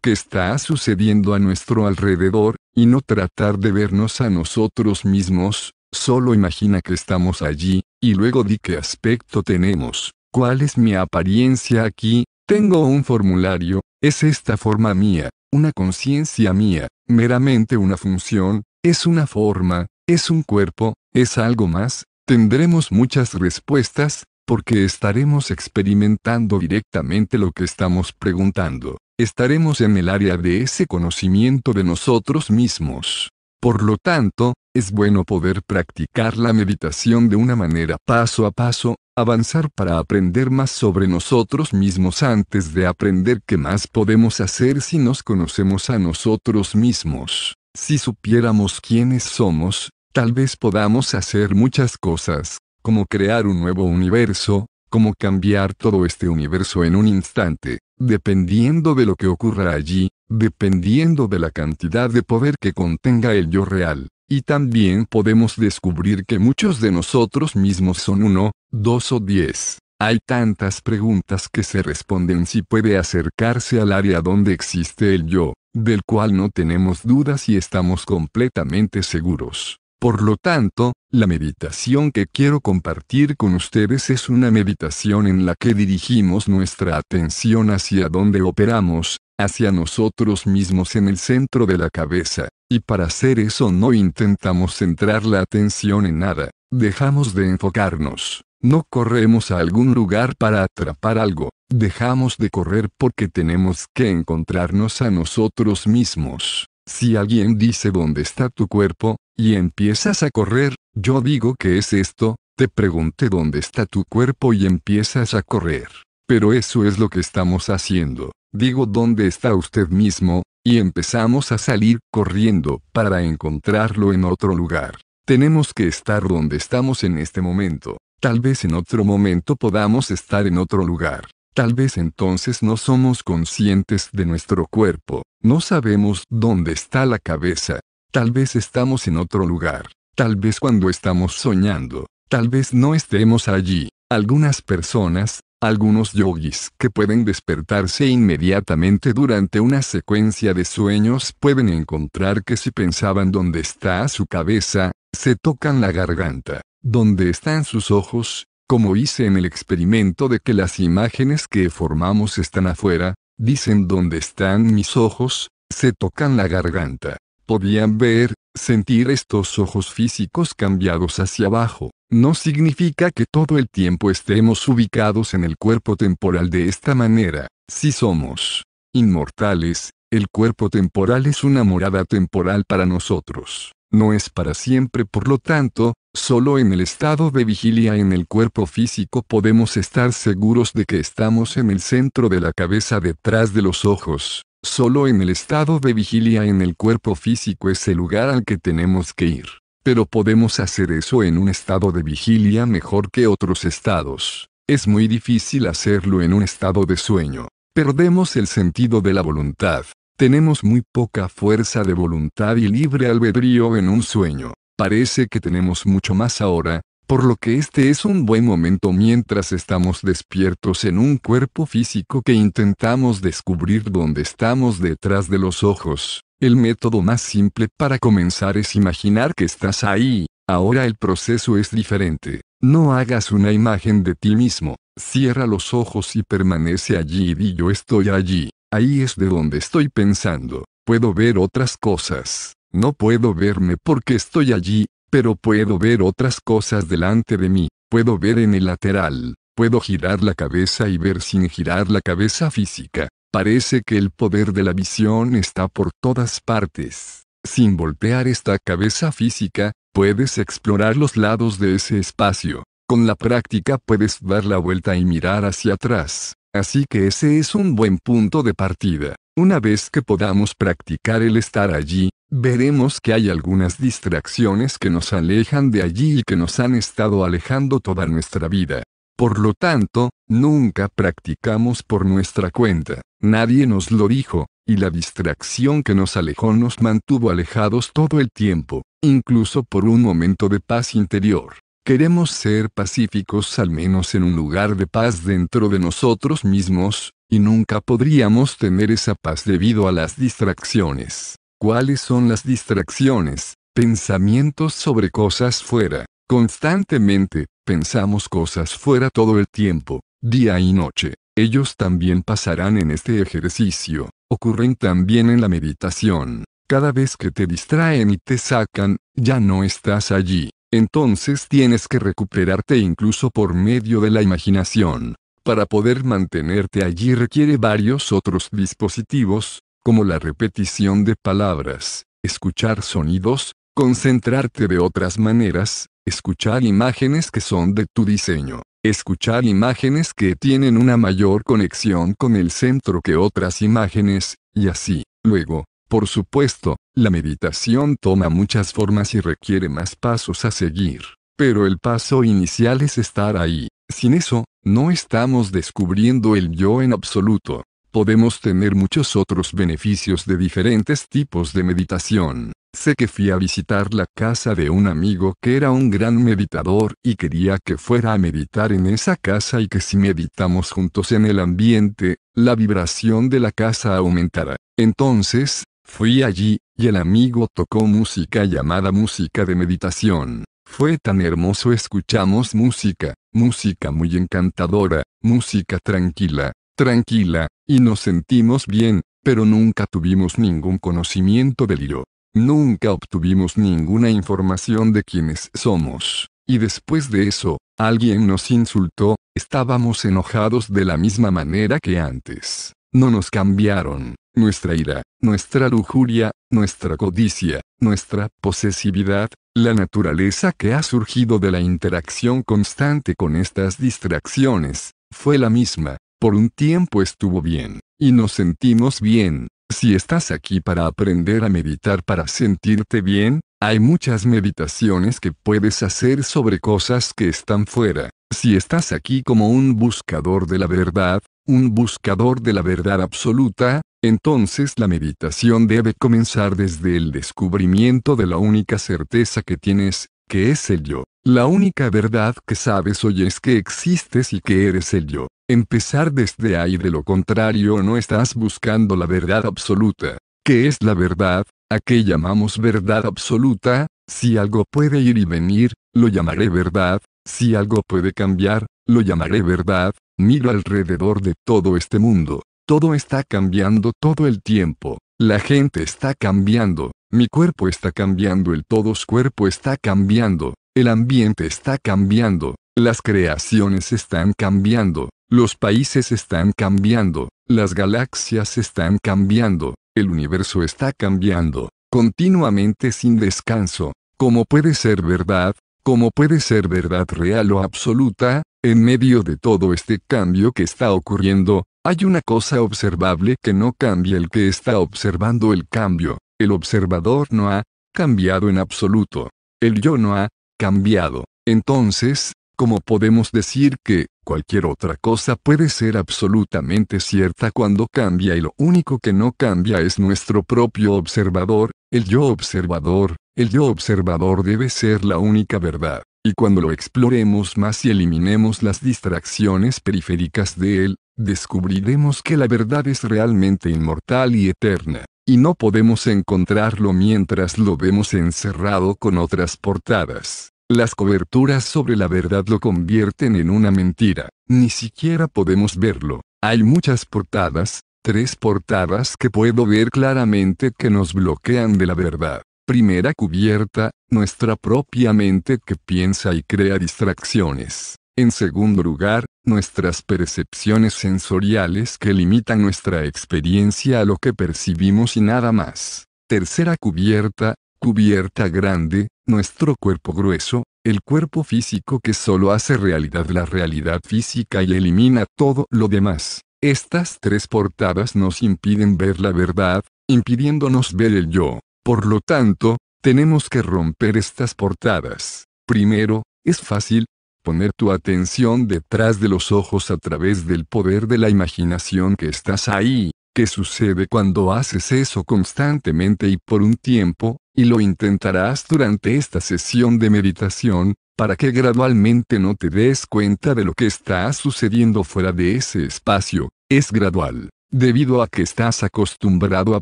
que está sucediendo a nuestro alrededor, y no tratar de vernos a nosotros mismos, solo imagina que estamos allí, y luego di qué aspecto tenemos, cuál es mi apariencia aquí, tengo un formulario, es esta forma mía, una conciencia mía, meramente una función, es una forma, es un cuerpo, es algo más, tendremos muchas respuestas, porque estaremos experimentando directamente lo que estamos preguntando, estaremos en el área de ese conocimiento de nosotros mismos. Por lo tanto, es bueno poder practicar la meditación de una manera paso a paso, avanzar para aprender más sobre nosotros mismos antes de aprender qué más podemos hacer si nos conocemos a nosotros mismos. Si supiéramos quiénes somos, tal vez podamos hacer muchas cosas, como crear un nuevo universo, como cambiar todo este universo en un instante, dependiendo de lo que ocurra allí, dependiendo de la cantidad de poder que contenga el yo real. Y también podemos descubrir que muchos de nosotros mismos son uno, dos o diez. Hay tantas preguntas que se responden si puede acercarse al área donde existe el yo, del cual no tenemos dudas y estamos completamente seguros. Por lo tanto, la meditación que quiero compartir con ustedes es una meditación en la que dirigimos nuestra atención hacia donde operamos, hacia nosotros mismos en el centro de la cabeza. Y para hacer eso no intentamos centrar la atención en nada, dejamos de enfocarnos, no corremos a algún lugar para atrapar algo, dejamos de correr porque tenemos que encontrarnos a nosotros mismos. Si alguien dice dónde está tu cuerpo, y empiezas a correr, yo digo que es esto, te pregunté dónde está tu cuerpo y empiezas a correr. Pero eso es lo que estamos haciendo. Digo, ¿dónde está usted mismo? Y empezamos a salir, corriendo, para encontrarlo en otro lugar. Tenemos que estar donde estamos en este momento. Tal vez en otro momento podamos estar en otro lugar. Tal vez entonces no somos conscientes de nuestro cuerpo, no sabemos dónde está la cabeza. Tal vez estamos en otro lugar, tal vez cuando estamos soñando, tal vez no estemos allí. Algunas personas, algunos yogis que pueden despertarse inmediatamente durante una secuencia de sueños pueden encontrar que si pensaban dónde está su cabeza, se tocan la garganta, dónde están sus ojos, como hice en el experimento de que las imágenes que formamos están afuera, dicen dónde están mis ojos, se tocan la garganta. Podían ver, sentir estos ojos físicos cambiados hacia abajo, no significa que todo el tiempo estemos ubicados en el cuerpo temporal de esta manera, si somos inmortales, el cuerpo temporal es una morada temporal para nosotros. No es para siempre, por lo tanto, solo en el estado de vigilia en el cuerpo físico podemos estar seguros de que estamos en el centro de la cabeza detrás de los ojos. Solo en el estado de vigilia en el cuerpo físico es el lugar al que tenemos que ir pero podemos hacer eso en un estado de vigilia mejor que otros estados. Es muy difícil hacerlo en un estado de sueño. Perdemos el sentido de la voluntad. Tenemos muy poca fuerza de voluntad y libre albedrío en un sueño. Parece que tenemos mucho más ahora, por lo que este es un buen momento mientras estamos despiertos en un cuerpo físico que intentamos descubrir dónde estamos detrás de los ojos. El método más simple para comenzar es imaginar que estás ahí. Ahora el proceso es diferente. No hagas una imagen de ti mismo. Cierra los ojos y permanece allí y yo estoy allí. Ahí es de donde estoy pensando. Puedo ver otras cosas. No puedo verme porque estoy allí, pero puedo ver otras cosas delante de mí, puedo ver en el lateral, puedo girar la cabeza y ver sin girar la cabeza física. Parece que el poder de la visión está por todas partes. Sin voltear esta cabeza física, puedes explorar los lados de ese espacio. Con la práctica puedes dar la vuelta y mirar hacia atrás. Así que ese es un buen punto de partida. Una vez que podamos practicar el estar allí, Veremos que hay algunas distracciones que nos alejan de allí y que nos han estado alejando toda nuestra vida. Por lo tanto, nunca practicamos por nuestra cuenta, nadie nos lo dijo, y la distracción que nos alejó nos mantuvo alejados todo el tiempo, incluso por un momento de paz interior. Queremos ser pacíficos al menos en un lugar de paz dentro de nosotros mismos, y nunca podríamos tener esa paz debido a las distracciones. ¿Cuáles son las distracciones? Pensamientos sobre cosas fuera. Constantemente, pensamos cosas fuera todo el tiempo, día y noche. Ellos también pasarán en este ejercicio, ocurren también en la meditación. Cada vez que te distraen y te sacan, ya no estás allí. Entonces tienes que recuperarte incluso por medio de la imaginación. Para poder mantenerte allí requiere varios otros dispositivos, como la repetición de palabras, escuchar sonidos, concentrarte de otras maneras, escuchar imágenes que son de tu diseño, escuchar imágenes que tienen una mayor conexión con el centro que otras imágenes, y así. Luego, por supuesto, la meditación toma muchas formas y requiere más pasos a seguir, pero el paso inicial es estar ahí. Sin eso, no estamos descubriendo el yo en absoluto podemos tener muchos otros beneficios de diferentes tipos de meditación. Sé que fui a visitar la casa de un amigo que era un gran meditador y quería que fuera a meditar en esa casa y que si meditamos juntos en el ambiente, la vibración de la casa aumentara. Entonces, fui allí, y el amigo tocó música llamada música de meditación. Fue tan hermoso escuchamos música, música muy encantadora, música tranquila, tranquila, y nos sentimos bien, pero nunca tuvimos ningún conocimiento del yo. Nunca obtuvimos ninguna información de quiénes somos. Y después de eso, alguien nos insultó, estábamos enojados de la misma manera que antes. No nos cambiaron. Nuestra ira, nuestra lujuria, nuestra codicia, nuestra posesividad, la naturaleza que ha surgido de la interacción constante con estas distracciones, fue la misma, por un tiempo estuvo bien, y nos sentimos bien. Si estás aquí para aprender a meditar para sentirte bien, hay muchas meditaciones que puedes hacer sobre cosas que están fuera. Si estás aquí como un buscador de la verdad, un buscador de la verdad absoluta, entonces la meditación debe comenzar desde el descubrimiento de la única certeza que tienes, que es el yo. La única verdad que sabes hoy es que existes y que eres el yo. Empezar desde ahí de lo contrario no estás buscando la verdad absoluta. ¿Qué es la verdad? ¿A qué llamamos verdad absoluta? Si algo puede ir y venir, lo llamaré verdad, si algo puede cambiar, lo llamaré verdad, Miro alrededor de todo este mundo. Todo está cambiando todo el tiempo. La gente está cambiando, mi cuerpo está cambiando, el todos cuerpo está cambiando, el ambiente está cambiando, las creaciones están cambiando, los países están cambiando, las galaxias están cambiando, el universo está cambiando, continuamente sin descanso. Como puede ser verdad, como puede ser verdad real o absoluta, en medio de todo este cambio que está ocurriendo, hay una cosa observable que no cambia el que está observando el cambio. El observador no ha cambiado en absoluto. El yo no ha cambiado. Entonces, como podemos decir que, cualquier otra cosa puede ser absolutamente cierta cuando cambia y lo único que no cambia es nuestro propio observador, el yo observador, el yo observador debe ser la única verdad, y cuando lo exploremos más y eliminemos las distracciones periféricas de él, descubriremos que la verdad es realmente inmortal y eterna, y no podemos encontrarlo mientras lo vemos encerrado con otras portadas. Las coberturas sobre la verdad lo convierten en una mentira. Ni siquiera podemos verlo. Hay muchas portadas, tres portadas que puedo ver claramente que nos bloquean de la verdad. Primera cubierta, nuestra propia mente que piensa y crea distracciones. En segundo lugar, nuestras percepciones sensoriales que limitan nuestra experiencia a lo que percibimos y nada más. Tercera cubierta, Cubierta grande, nuestro cuerpo grueso, el cuerpo físico que solo hace realidad la realidad física y elimina todo lo demás. Estas tres portadas nos impiden ver la verdad, impidiéndonos ver el yo. Por lo tanto, tenemos que romper estas portadas. Primero, es fácil, poner tu atención detrás de los ojos a través del poder de la imaginación que estás ahí, ¿Qué sucede cuando haces eso constantemente y por un tiempo, y lo intentarás durante esta sesión de meditación, para que gradualmente no te des cuenta de lo que está sucediendo fuera de ese espacio, es gradual. Debido a que estás acostumbrado a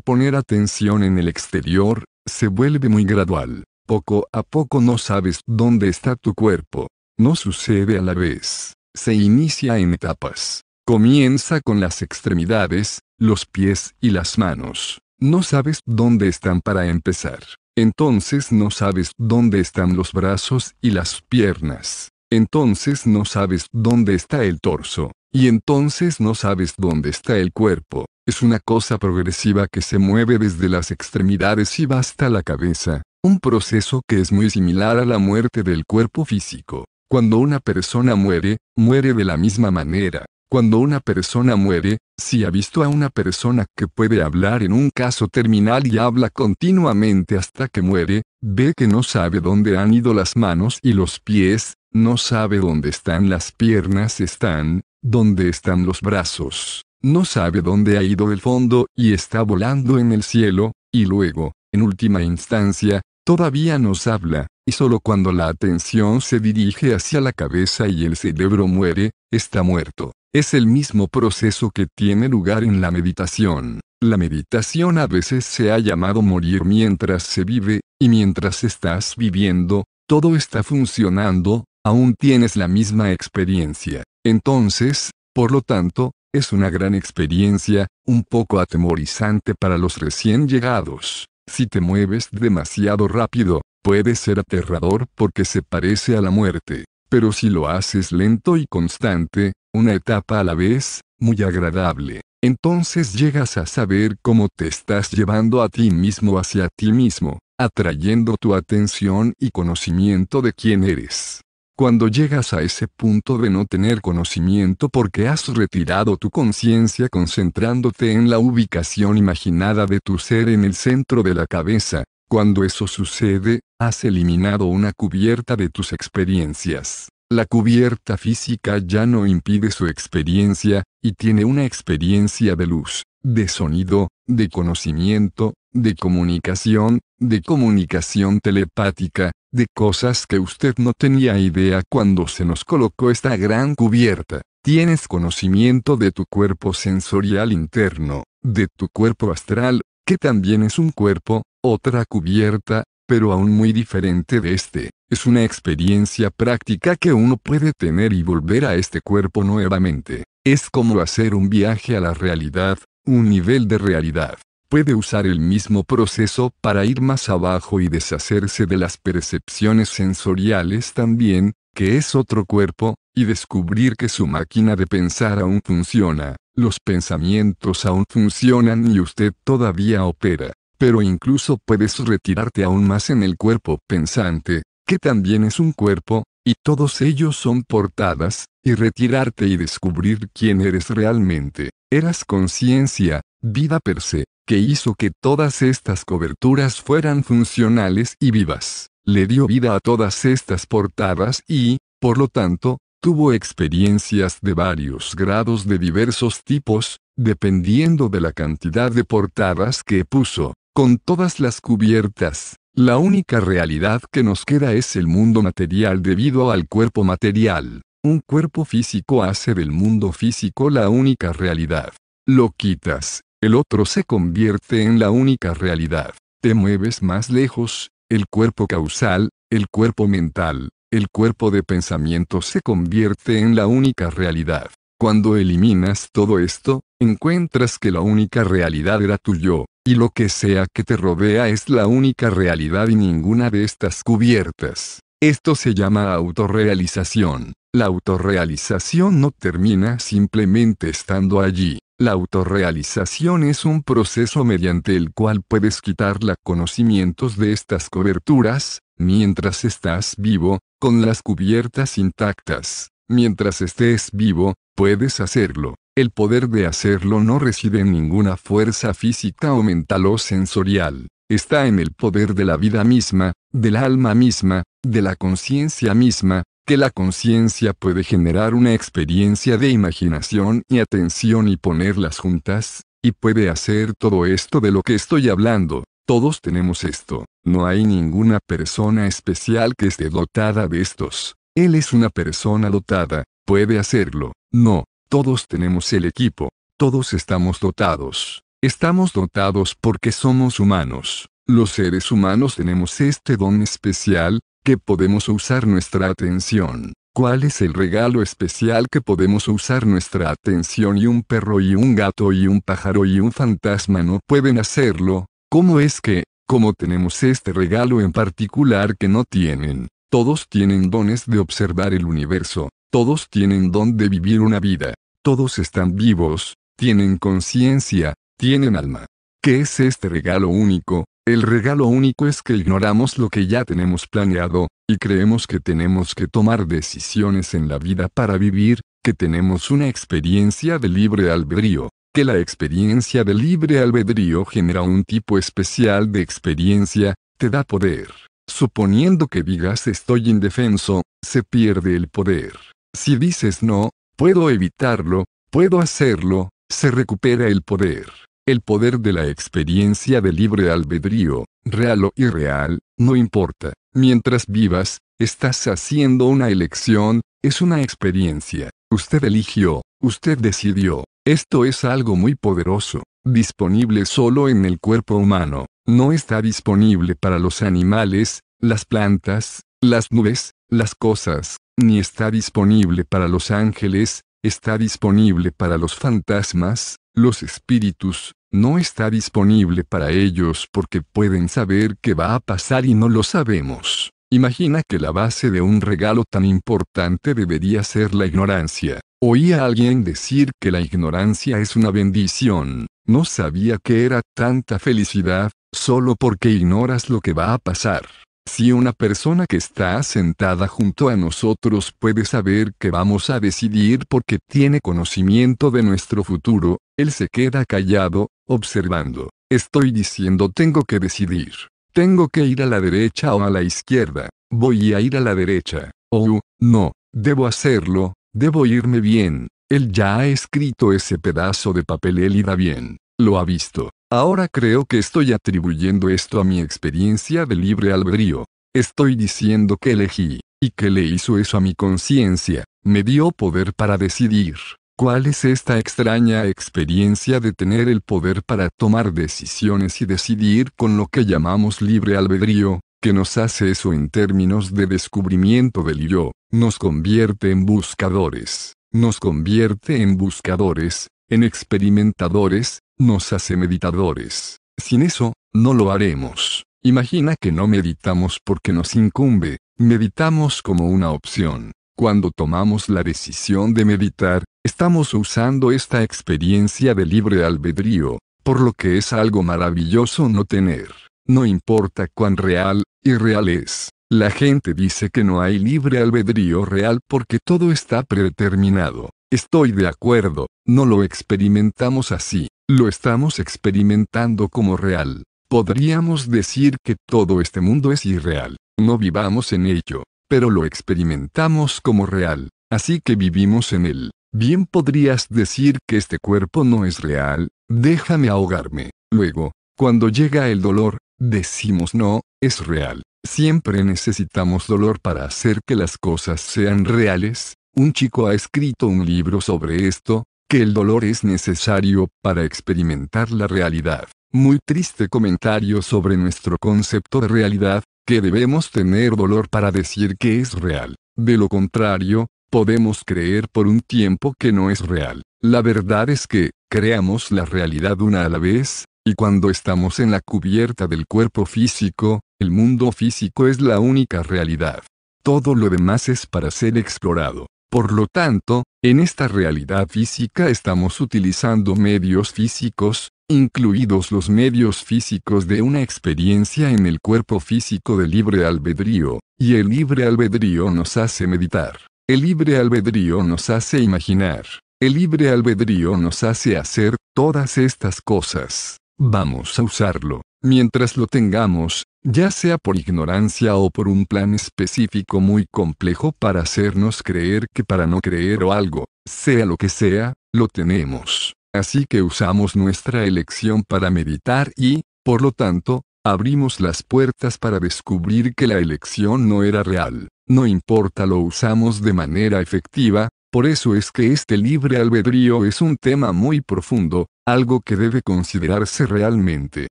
poner atención en el exterior, se vuelve muy gradual. Poco a poco no sabes dónde está tu cuerpo. No sucede a la vez. Se inicia en etapas. Comienza con las extremidades, los pies y las manos. No sabes dónde están para empezar. Entonces no sabes dónde están los brazos y las piernas. Entonces no sabes dónde está el torso. Y entonces no sabes dónde está el cuerpo. Es una cosa progresiva que se mueve desde las extremidades y va hasta la cabeza, un proceso que es muy similar a la muerte del cuerpo físico. Cuando una persona muere, muere de la misma manera. Cuando una persona muere, si ha visto a una persona que puede hablar en un caso terminal y habla continuamente hasta que muere, ve que no sabe dónde han ido las manos y los pies, no sabe dónde están las piernas están, dónde están los brazos, no sabe dónde ha ido el fondo y está volando en el cielo, y luego, en última instancia, todavía nos habla, y solo cuando la atención se dirige hacia la cabeza y el cerebro muere, está muerto. Es el mismo proceso que tiene lugar en la meditación. La meditación a veces se ha llamado morir mientras se vive, y mientras estás viviendo, todo está funcionando, aún tienes la misma experiencia. Entonces, por lo tanto, es una gran experiencia, un poco atemorizante para los recién llegados. Si te mueves demasiado rápido, puede ser aterrador porque se parece a la muerte pero si lo haces lento y constante, una etapa a la vez, muy agradable, entonces llegas a saber cómo te estás llevando a ti mismo hacia ti mismo, atrayendo tu atención y conocimiento de quién eres. Cuando llegas a ese punto de no tener conocimiento porque has retirado tu conciencia concentrándote en la ubicación imaginada de tu ser en el centro de la cabeza, cuando eso sucede, has eliminado una cubierta de tus experiencias. La cubierta física ya no impide su experiencia, y tiene una experiencia de luz, de sonido, de conocimiento, de comunicación, de comunicación telepática, de cosas que usted no tenía idea cuando se nos colocó esta gran cubierta. Tienes conocimiento de tu cuerpo sensorial interno, de tu cuerpo astral, que también es un cuerpo, otra cubierta, pero aún muy diferente de este, es una experiencia práctica que uno puede tener y volver a este cuerpo nuevamente. Es como hacer un viaje a la realidad, un nivel de realidad. Puede usar el mismo proceso para ir más abajo y deshacerse de las percepciones sensoriales también, que es otro cuerpo, y descubrir que su máquina de pensar aún funciona, los pensamientos aún funcionan y usted todavía opera pero incluso puedes retirarte aún más en el cuerpo pensante, que también es un cuerpo, y todos ellos son portadas, y retirarte y descubrir quién eres realmente. Eras conciencia, vida per se, que hizo que todas estas coberturas fueran funcionales y vivas. Le dio vida a todas estas portadas y, por lo tanto, tuvo experiencias de varios grados de diversos tipos, dependiendo de la cantidad de portadas que puso con todas las cubiertas. La única realidad que nos queda es el mundo material debido al cuerpo material. Un cuerpo físico hace del mundo físico la única realidad. Lo quitas, el otro se convierte en la única realidad. Te mueves más lejos, el cuerpo causal, el cuerpo mental, el cuerpo de pensamiento se convierte en la única realidad. Cuando eliminas todo esto, encuentras que la única realidad era tu yo, y lo que sea que te rodea es la única realidad y ninguna de estas cubiertas. Esto se llama autorrealización. La autorrealización no termina simplemente estando allí. La autorrealización es un proceso mediante el cual puedes quitar la conocimientos de estas coberturas, mientras estás vivo, con las cubiertas intactas. Mientras estés vivo, puedes hacerlo. El poder de hacerlo no reside en ninguna fuerza física o mental o sensorial, está en el poder de la vida misma, del alma misma, de la conciencia misma, que la conciencia puede generar una experiencia de imaginación y atención y ponerlas juntas, y puede hacer todo esto de lo que estoy hablando. Todos tenemos esto, no hay ninguna persona especial que esté dotada de estos. Él es una persona dotada, puede hacerlo. No, todos tenemos el equipo, todos estamos dotados. Estamos dotados porque somos humanos. Los seres humanos tenemos este don especial, que podemos usar nuestra atención. ¿Cuál es el regalo especial que podemos usar nuestra atención y un perro y un gato y un pájaro y un fantasma no pueden hacerlo? ¿Cómo es que, como tenemos este regalo en particular que no tienen? Todos tienen dones de observar el universo, todos tienen don de vivir una vida, todos están vivos, tienen conciencia, tienen alma. ¿Qué es este regalo único? El regalo único es que ignoramos lo que ya tenemos planeado, y creemos que tenemos que tomar decisiones en la vida para vivir, que tenemos una experiencia de libre albedrío, que la experiencia de libre albedrío genera un tipo especial de experiencia, te da poder. Suponiendo que digas estoy indefenso, se pierde el poder. Si dices no, Puedo evitarlo, puedo hacerlo, se recupera el poder. El poder de la experiencia de libre albedrío, real o irreal, no importa. Mientras vivas, estás haciendo una elección, es una experiencia. Usted eligió, usted decidió. Esto es algo muy poderoso, disponible solo en el cuerpo humano. No está disponible para los animales, las plantas, las nubes, las cosas, ni está disponible para los ángeles, está disponible para los fantasmas, los espíritus, no está disponible para ellos porque pueden saber qué va a pasar y no lo sabemos. Imagina que la base de un regalo tan importante debería ser la ignorancia. oía a alguien decir que la ignorancia es una bendición. No sabía que era tanta felicidad, solo porque ignoras lo que va a pasar. Si una persona que está sentada junto a nosotros puede saber que vamos a decidir porque tiene conocimiento de nuestro futuro, él se queda callado, observando. Estoy diciendo tengo que decidir. Tengo que ir a la derecha o a la izquierda. Voy a ir a la derecha. Oh, no, debo hacerlo, debo irme bien. Él ya ha escrito ese pedazo de papel, él irá bien. Lo ha visto. Ahora creo que estoy atribuyendo esto a mi experiencia de libre albedrío. Estoy diciendo que elegí, y que le hizo eso a mi conciencia, me dio poder para decidir. ¿Cuál es esta extraña experiencia de tener el poder para tomar decisiones y decidir con lo que llamamos libre albedrío, que nos hace eso en términos de descubrimiento del yo, nos convierte en buscadores, nos convierte en buscadores, en experimentadores, nos hace meditadores. Sin eso, no lo haremos. Imagina que no meditamos porque nos incumbe, meditamos como una opción. Cuando tomamos la decisión de meditar, estamos usando esta experiencia de libre albedrío, por lo que es algo maravilloso no tener. No importa cuán real, y real es. La gente dice que no hay libre albedrío real porque todo está predeterminado. Estoy de acuerdo, no lo experimentamos así. Lo estamos experimentando como real. Podríamos decir que todo este mundo es irreal. No vivamos en ello, pero lo experimentamos como real, así que vivimos en él. Bien podrías decir que este cuerpo no es real, déjame ahogarme. Luego, cuando llega el dolor, decimos no, es real. Siempre necesitamos dolor para hacer que las cosas sean reales. Un chico ha escrito un libro sobre esto, que el dolor es necesario para experimentar la realidad. Muy triste comentario sobre nuestro concepto de realidad, que debemos tener dolor para decir que es real. De lo contrario, podemos creer por un tiempo que no es real. La verdad es que, creamos la realidad una a la vez, y cuando estamos en la cubierta del cuerpo físico, el mundo físico es la única realidad. Todo lo demás es para ser explorado. Por lo tanto, en esta realidad física estamos utilizando medios físicos, incluidos los medios físicos de una experiencia en el cuerpo físico de libre albedrío, y el libre albedrío nos hace meditar, el libre albedrío nos hace imaginar, el libre albedrío nos hace hacer todas estas cosas. Vamos a usarlo mientras lo tengamos, ya sea por ignorancia o por un plan específico muy complejo para hacernos creer que para no creer o algo, sea lo que sea, lo tenemos. Así que usamos nuestra elección para meditar y, por lo tanto, abrimos las puertas para descubrir que la elección no era real. No importa, lo usamos de manera efectiva, por eso es que este libre albedrío es un tema muy profundo, algo que debe considerarse realmente.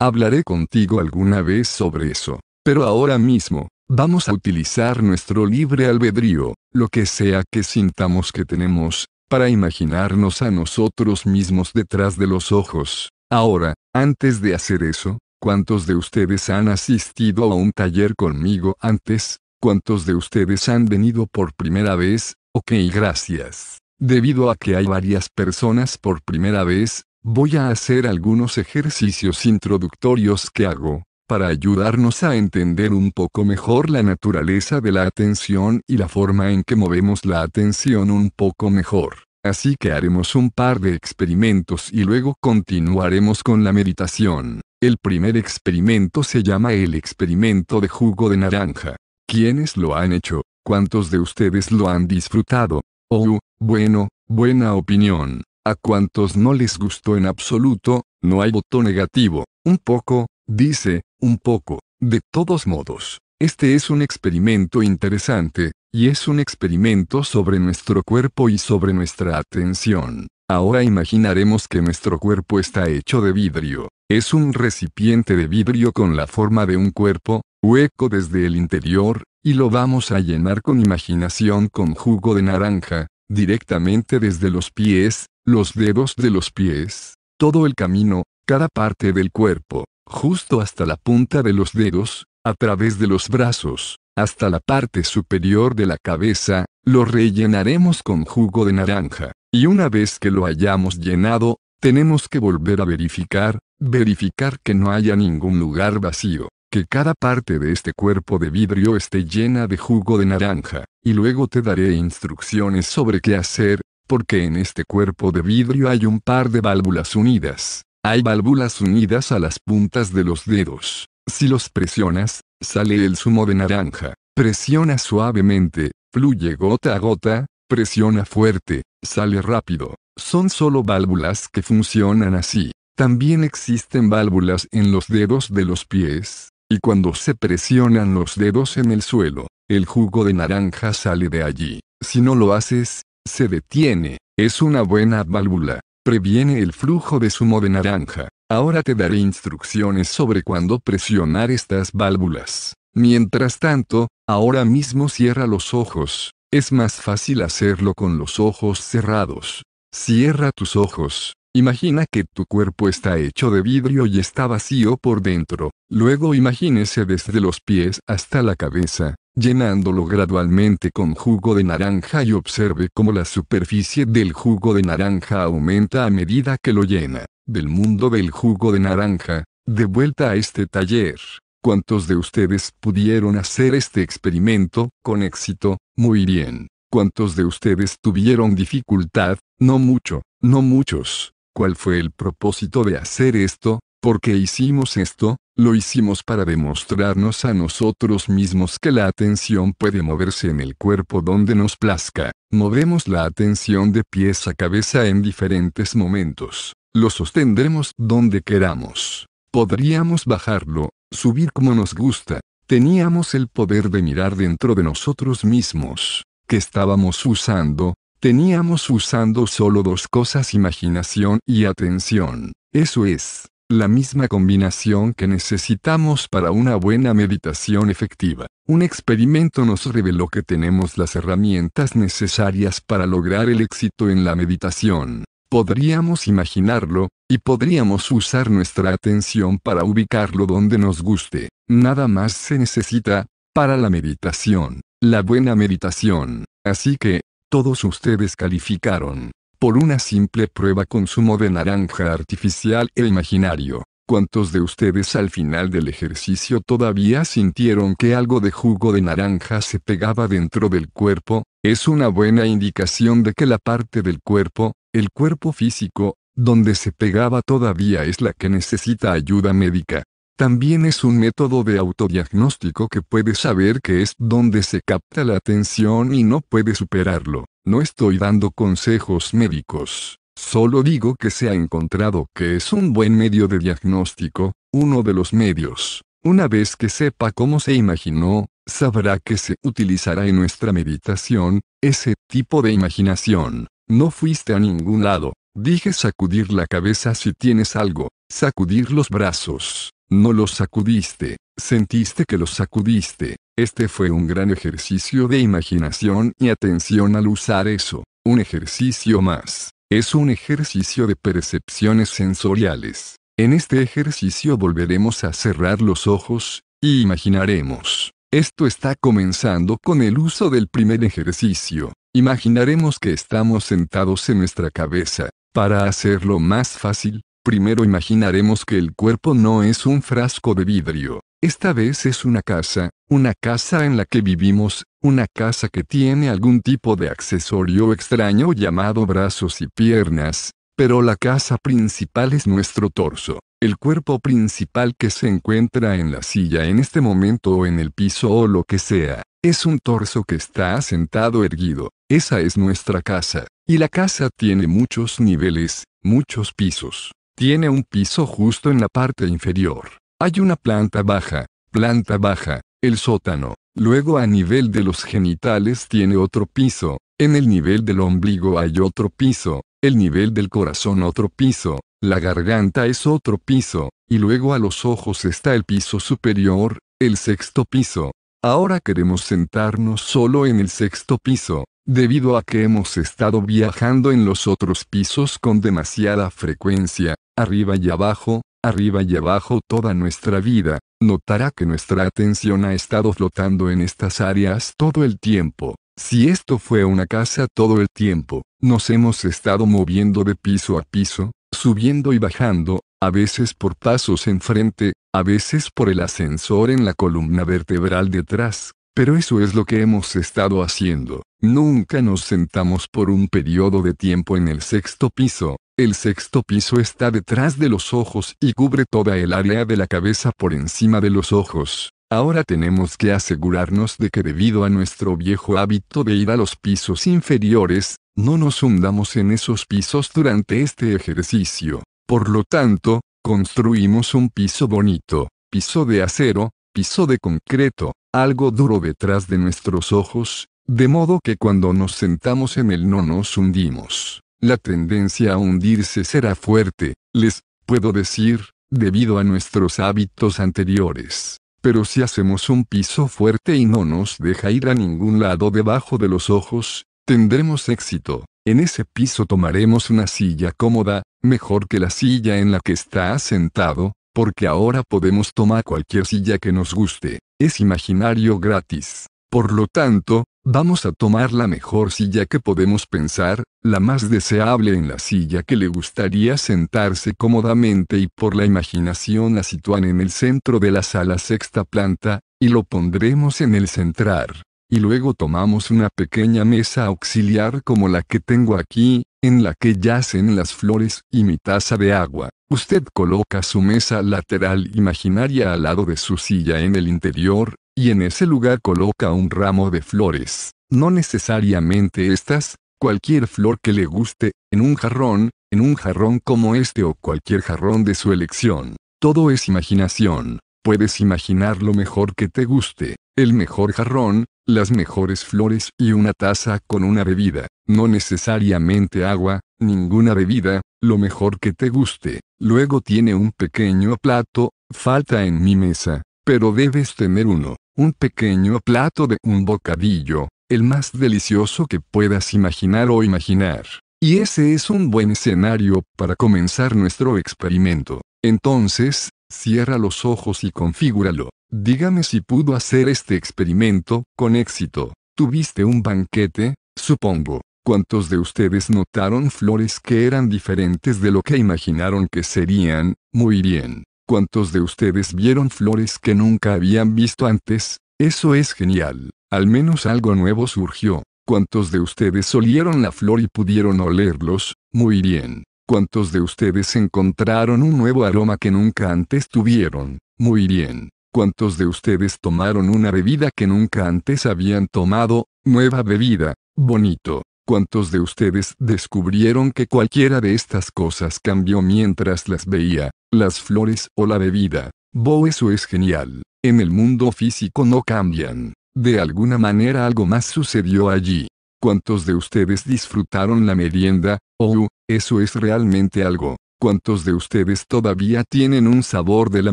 Hablaré contigo alguna vez sobre eso. Pero ahora mismo, vamos a utilizar nuestro libre albedrío, lo que sea que sintamos que tenemos, para imaginarnos a nosotros mismos detrás de los ojos. Ahora, antes de hacer eso, ¿cuántos de ustedes han asistido a un taller conmigo antes? ¿Cuántos de ustedes han venido por primera vez? Ok, gracias. Debido a que hay varias personas por primera vez, Voy a hacer algunos ejercicios introductorios que hago, para ayudarnos a entender un poco mejor la naturaleza de la atención y la forma en que movemos la atención un poco mejor. Así que haremos un par de experimentos y luego continuaremos con la meditación. El primer experimento se llama el experimento de jugo de naranja. ¿Quiénes lo han hecho? ¿Cuántos de ustedes lo han disfrutado? Oh, bueno, buena opinión. A cuantos no les gustó en absoluto, no hay voto negativo. Un poco, dice, un poco. De todos modos, este es un experimento interesante, y es un experimento sobre nuestro cuerpo y sobre nuestra atención. Ahora imaginaremos que nuestro cuerpo está hecho de vidrio. Es un recipiente de vidrio con la forma de un cuerpo, hueco desde el interior, y lo vamos a llenar con imaginación con jugo de naranja, directamente desde los pies, los dedos de los pies, todo el camino, cada parte del cuerpo, justo hasta la punta de los dedos, a través de los brazos, hasta la parte superior de la cabeza, lo rellenaremos con jugo de naranja, y una vez que lo hayamos llenado, tenemos que volver a verificar, verificar que no haya ningún lugar vacío, que cada parte de este cuerpo de vidrio esté llena de jugo de naranja, y luego te daré instrucciones sobre qué hacer, porque en este cuerpo de vidrio hay un par de válvulas unidas. Hay válvulas unidas a las puntas de los dedos. Si los presionas, sale el zumo de naranja. Presiona suavemente, fluye gota a gota, presiona fuerte, sale rápido. Son solo válvulas que funcionan así. También existen válvulas en los dedos de los pies, y cuando se presionan los dedos en el suelo, el jugo de naranja sale de allí. Si no lo haces, se detiene, es una buena válvula, previene el flujo de zumo de naranja. Ahora te daré instrucciones sobre cuándo presionar estas válvulas. Mientras tanto, ahora mismo cierra los ojos. Es más fácil hacerlo con los ojos cerrados. Cierra tus ojos. Imagina que tu cuerpo está hecho de vidrio y está vacío por dentro. Luego imagínese desde los pies hasta la cabeza, llenándolo gradualmente con jugo de naranja y observe cómo la superficie del jugo de naranja aumenta a medida que lo llena. Del mundo del jugo de naranja, de vuelta a este taller. ¿Cuántos de ustedes pudieron hacer este experimento, con éxito? Muy bien. ¿Cuántos de ustedes tuvieron dificultad? No mucho, no muchos. ¿Cuál fue el propósito de hacer esto? ¿Por qué hicimos esto? Lo hicimos para demostrarnos a nosotros mismos que la atención puede moverse en el cuerpo donde nos plazca. Movemos la atención de pies a cabeza en diferentes momentos. Lo sostendremos donde queramos. Podríamos bajarlo, subir como nos gusta. Teníamos el poder de mirar dentro de nosotros mismos, que estábamos usando, teníamos usando solo dos cosas imaginación y atención. Eso es, la misma combinación que necesitamos para una buena meditación efectiva. Un experimento nos reveló que tenemos las herramientas necesarias para lograr el éxito en la meditación. Podríamos imaginarlo, y podríamos usar nuestra atención para ubicarlo donde nos guste. Nada más se necesita, para la meditación, la buena meditación. Así que, todos ustedes calificaron por una simple prueba con de naranja artificial e imaginario. ¿Cuántos de ustedes al final del ejercicio todavía sintieron que algo de jugo de naranja se pegaba dentro del cuerpo? Es una buena indicación de que la parte del cuerpo, el cuerpo físico, donde se pegaba todavía es la que necesita ayuda médica. También es un método de autodiagnóstico que puede saber que es donde se capta la atención y no puede superarlo. No estoy dando consejos médicos. Solo digo que se ha encontrado que es un buen medio de diagnóstico, uno de los medios. Una vez que sepa cómo se imaginó, sabrá que se utilizará en nuestra meditación, ese tipo de imaginación. No fuiste a ningún lado. Dije sacudir la cabeza si tienes algo, sacudir los brazos, no los sacudiste, sentiste que los sacudiste. Este fue un gran ejercicio de imaginación y atención al usar eso. Un ejercicio más. Es un ejercicio de percepciones sensoriales. En este ejercicio volveremos a cerrar los ojos, y imaginaremos. Esto está comenzando con el uso del primer ejercicio. Imaginaremos que estamos sentados en nuestra cabeza. Para hacerlo más fácil, Primero imaginaremos que el cuerpo no es un frasco de vidrio. Esta vez es una casa, una casa en la que vivimos, una casa que tiene algún tipo de accesorio extraño llamado brazos y piernas, pero la casa principal es nuestro torso, el cuerpo principal que se encuentra en la silla en este momento o en el piso o lo que sea, es un torso que está sentado erguido, esa es nuestra casa, y la casa tiene muchos niveles, muchos pisos. Tiene un piso justo en la parte inferior. Hay una planta baja, planta baja, el sótano. Luego a nivel de los genitales tiene otro piso, en el nivel del ombligo hay otro piso, el nivel del corazón otro piso, la garganta es otro piso, y luego a los ojos está el piso superior, el sexto piso. Ahora queremos sentarnos solo en el sexto piso, debido a que hemos estado viajando en los otros pisos con demasiada frecuencia, arriba y abajo, arriba y abajo toda nuestra vida, notará que nuestra atención ha estado flotando en estas áreas todo el tiempo. Si esto fue una casa todo el tiempo, nos hemos estado moviendo de piso a piso, subiendo y bajando, a veces por pasos enfrente, a veces por el ascensor en la columna vertebral detrás, pero eso es lo que hemos estado haciendo. Nunca nos sentamos por un periodo de tiempo en el sexto piso, el sexto piso está detrás de los ojos y cubre toda el área de la cabeza por encima de los ojos. Ahora tenemos que asegurarnos de que debido a nuestro viejo hábito de ir a los pisos inferiores, no nos hundamos en esos pisos durante este ejercicio. Por lo tanto, construimos un piso bonito, piso de acero, piso de concreto, algo duro detrás de nuestros ojos, de modo que cuando nos sentamos en él no nos hundimos. La tendencia a hundirse será fuerte, les puedo decir, debido a nuestros hábitos anteriores. Pero si hacemos un piso fuerte y no nos deja ir a ningún lado debajo de los ojos, tendremos éxito. En ese piso tomaremos una silla cómoda, mejor que la silla en la que está sentado, porque ahora podemos tomar cualquier silla que nos guste. Es imaginario gratis. Por lo tanto, Vamos a tomar la mejor silla que podemos pensar, la más deseable en la silla que le gustaría sentarse cómodamente y por la imaginación la sitúan en el centro de la sala sexta planta, y lo pondremos en el centrar. Y luego tomamos una pequeña mesa auxiliar como la que tengo aquí, en la que yacen las flores y mi taza de agua. Usted coloca su mesa lateral imaginaria al lado de su silla en el interior, y en ese lugar coloca un ramo de flores, no necesariamente estas, cualquier flor que le guste, en un jarrón, en un jarrón como este o cualquier jarrón de su elección. Todo es imaginación, puedes imaginar lo mejor que te guste, el mejor jarrón, las mejores flores y una taza con una bebida, no necesariamente agua, ninguna bebida, lo mejor que te guste. Luego tiene un pequeño plato, falta en mi mesa, pero debes tener uno un pequeño plato de un bocadillo, el más delicioso que puedas imaginar o imaginar. Y ese es un buen escenario para comenzar nuestro experimento. Entonces, cierra los ojos y configúralo. Dígame si pudo hacer este experimento con éxito. ¿Tuviste un banquete? Supongo. ¿Cuántos de ustedes notaron flores que eran diferentes de lo que imaginaron que serían? Muy bien. ¿Cuántos de ustedes vieron flores que nunca habían visto antes? Eso es genial. Al menos algo nuevo surgió. ¿Cuántos de ustedes olieron la flor y pudieron olerlos? Muy bien. ¿Cuántos de ustedes encontraron un nuevo aroma que nunca antes tuvieron? Muy bien. ¿Cuántos de ustedes tomaron una bebida que nunca antes habían tomado? Nueva bebida. Bonito. ¿Cuántos de ustedes descubrieron que cualquiera de estas cosas cambió mientras las veía? Las flores o la bebida. Bo eso es genial. En el mundo físico no cambian. De alguna manera algo más sucedió allí. ¿Cuántos de ustedes disfrutaron la merienda? Oh, eso es realmente algo. ¿Cuántos de ustedes todavía tienen un sabor de la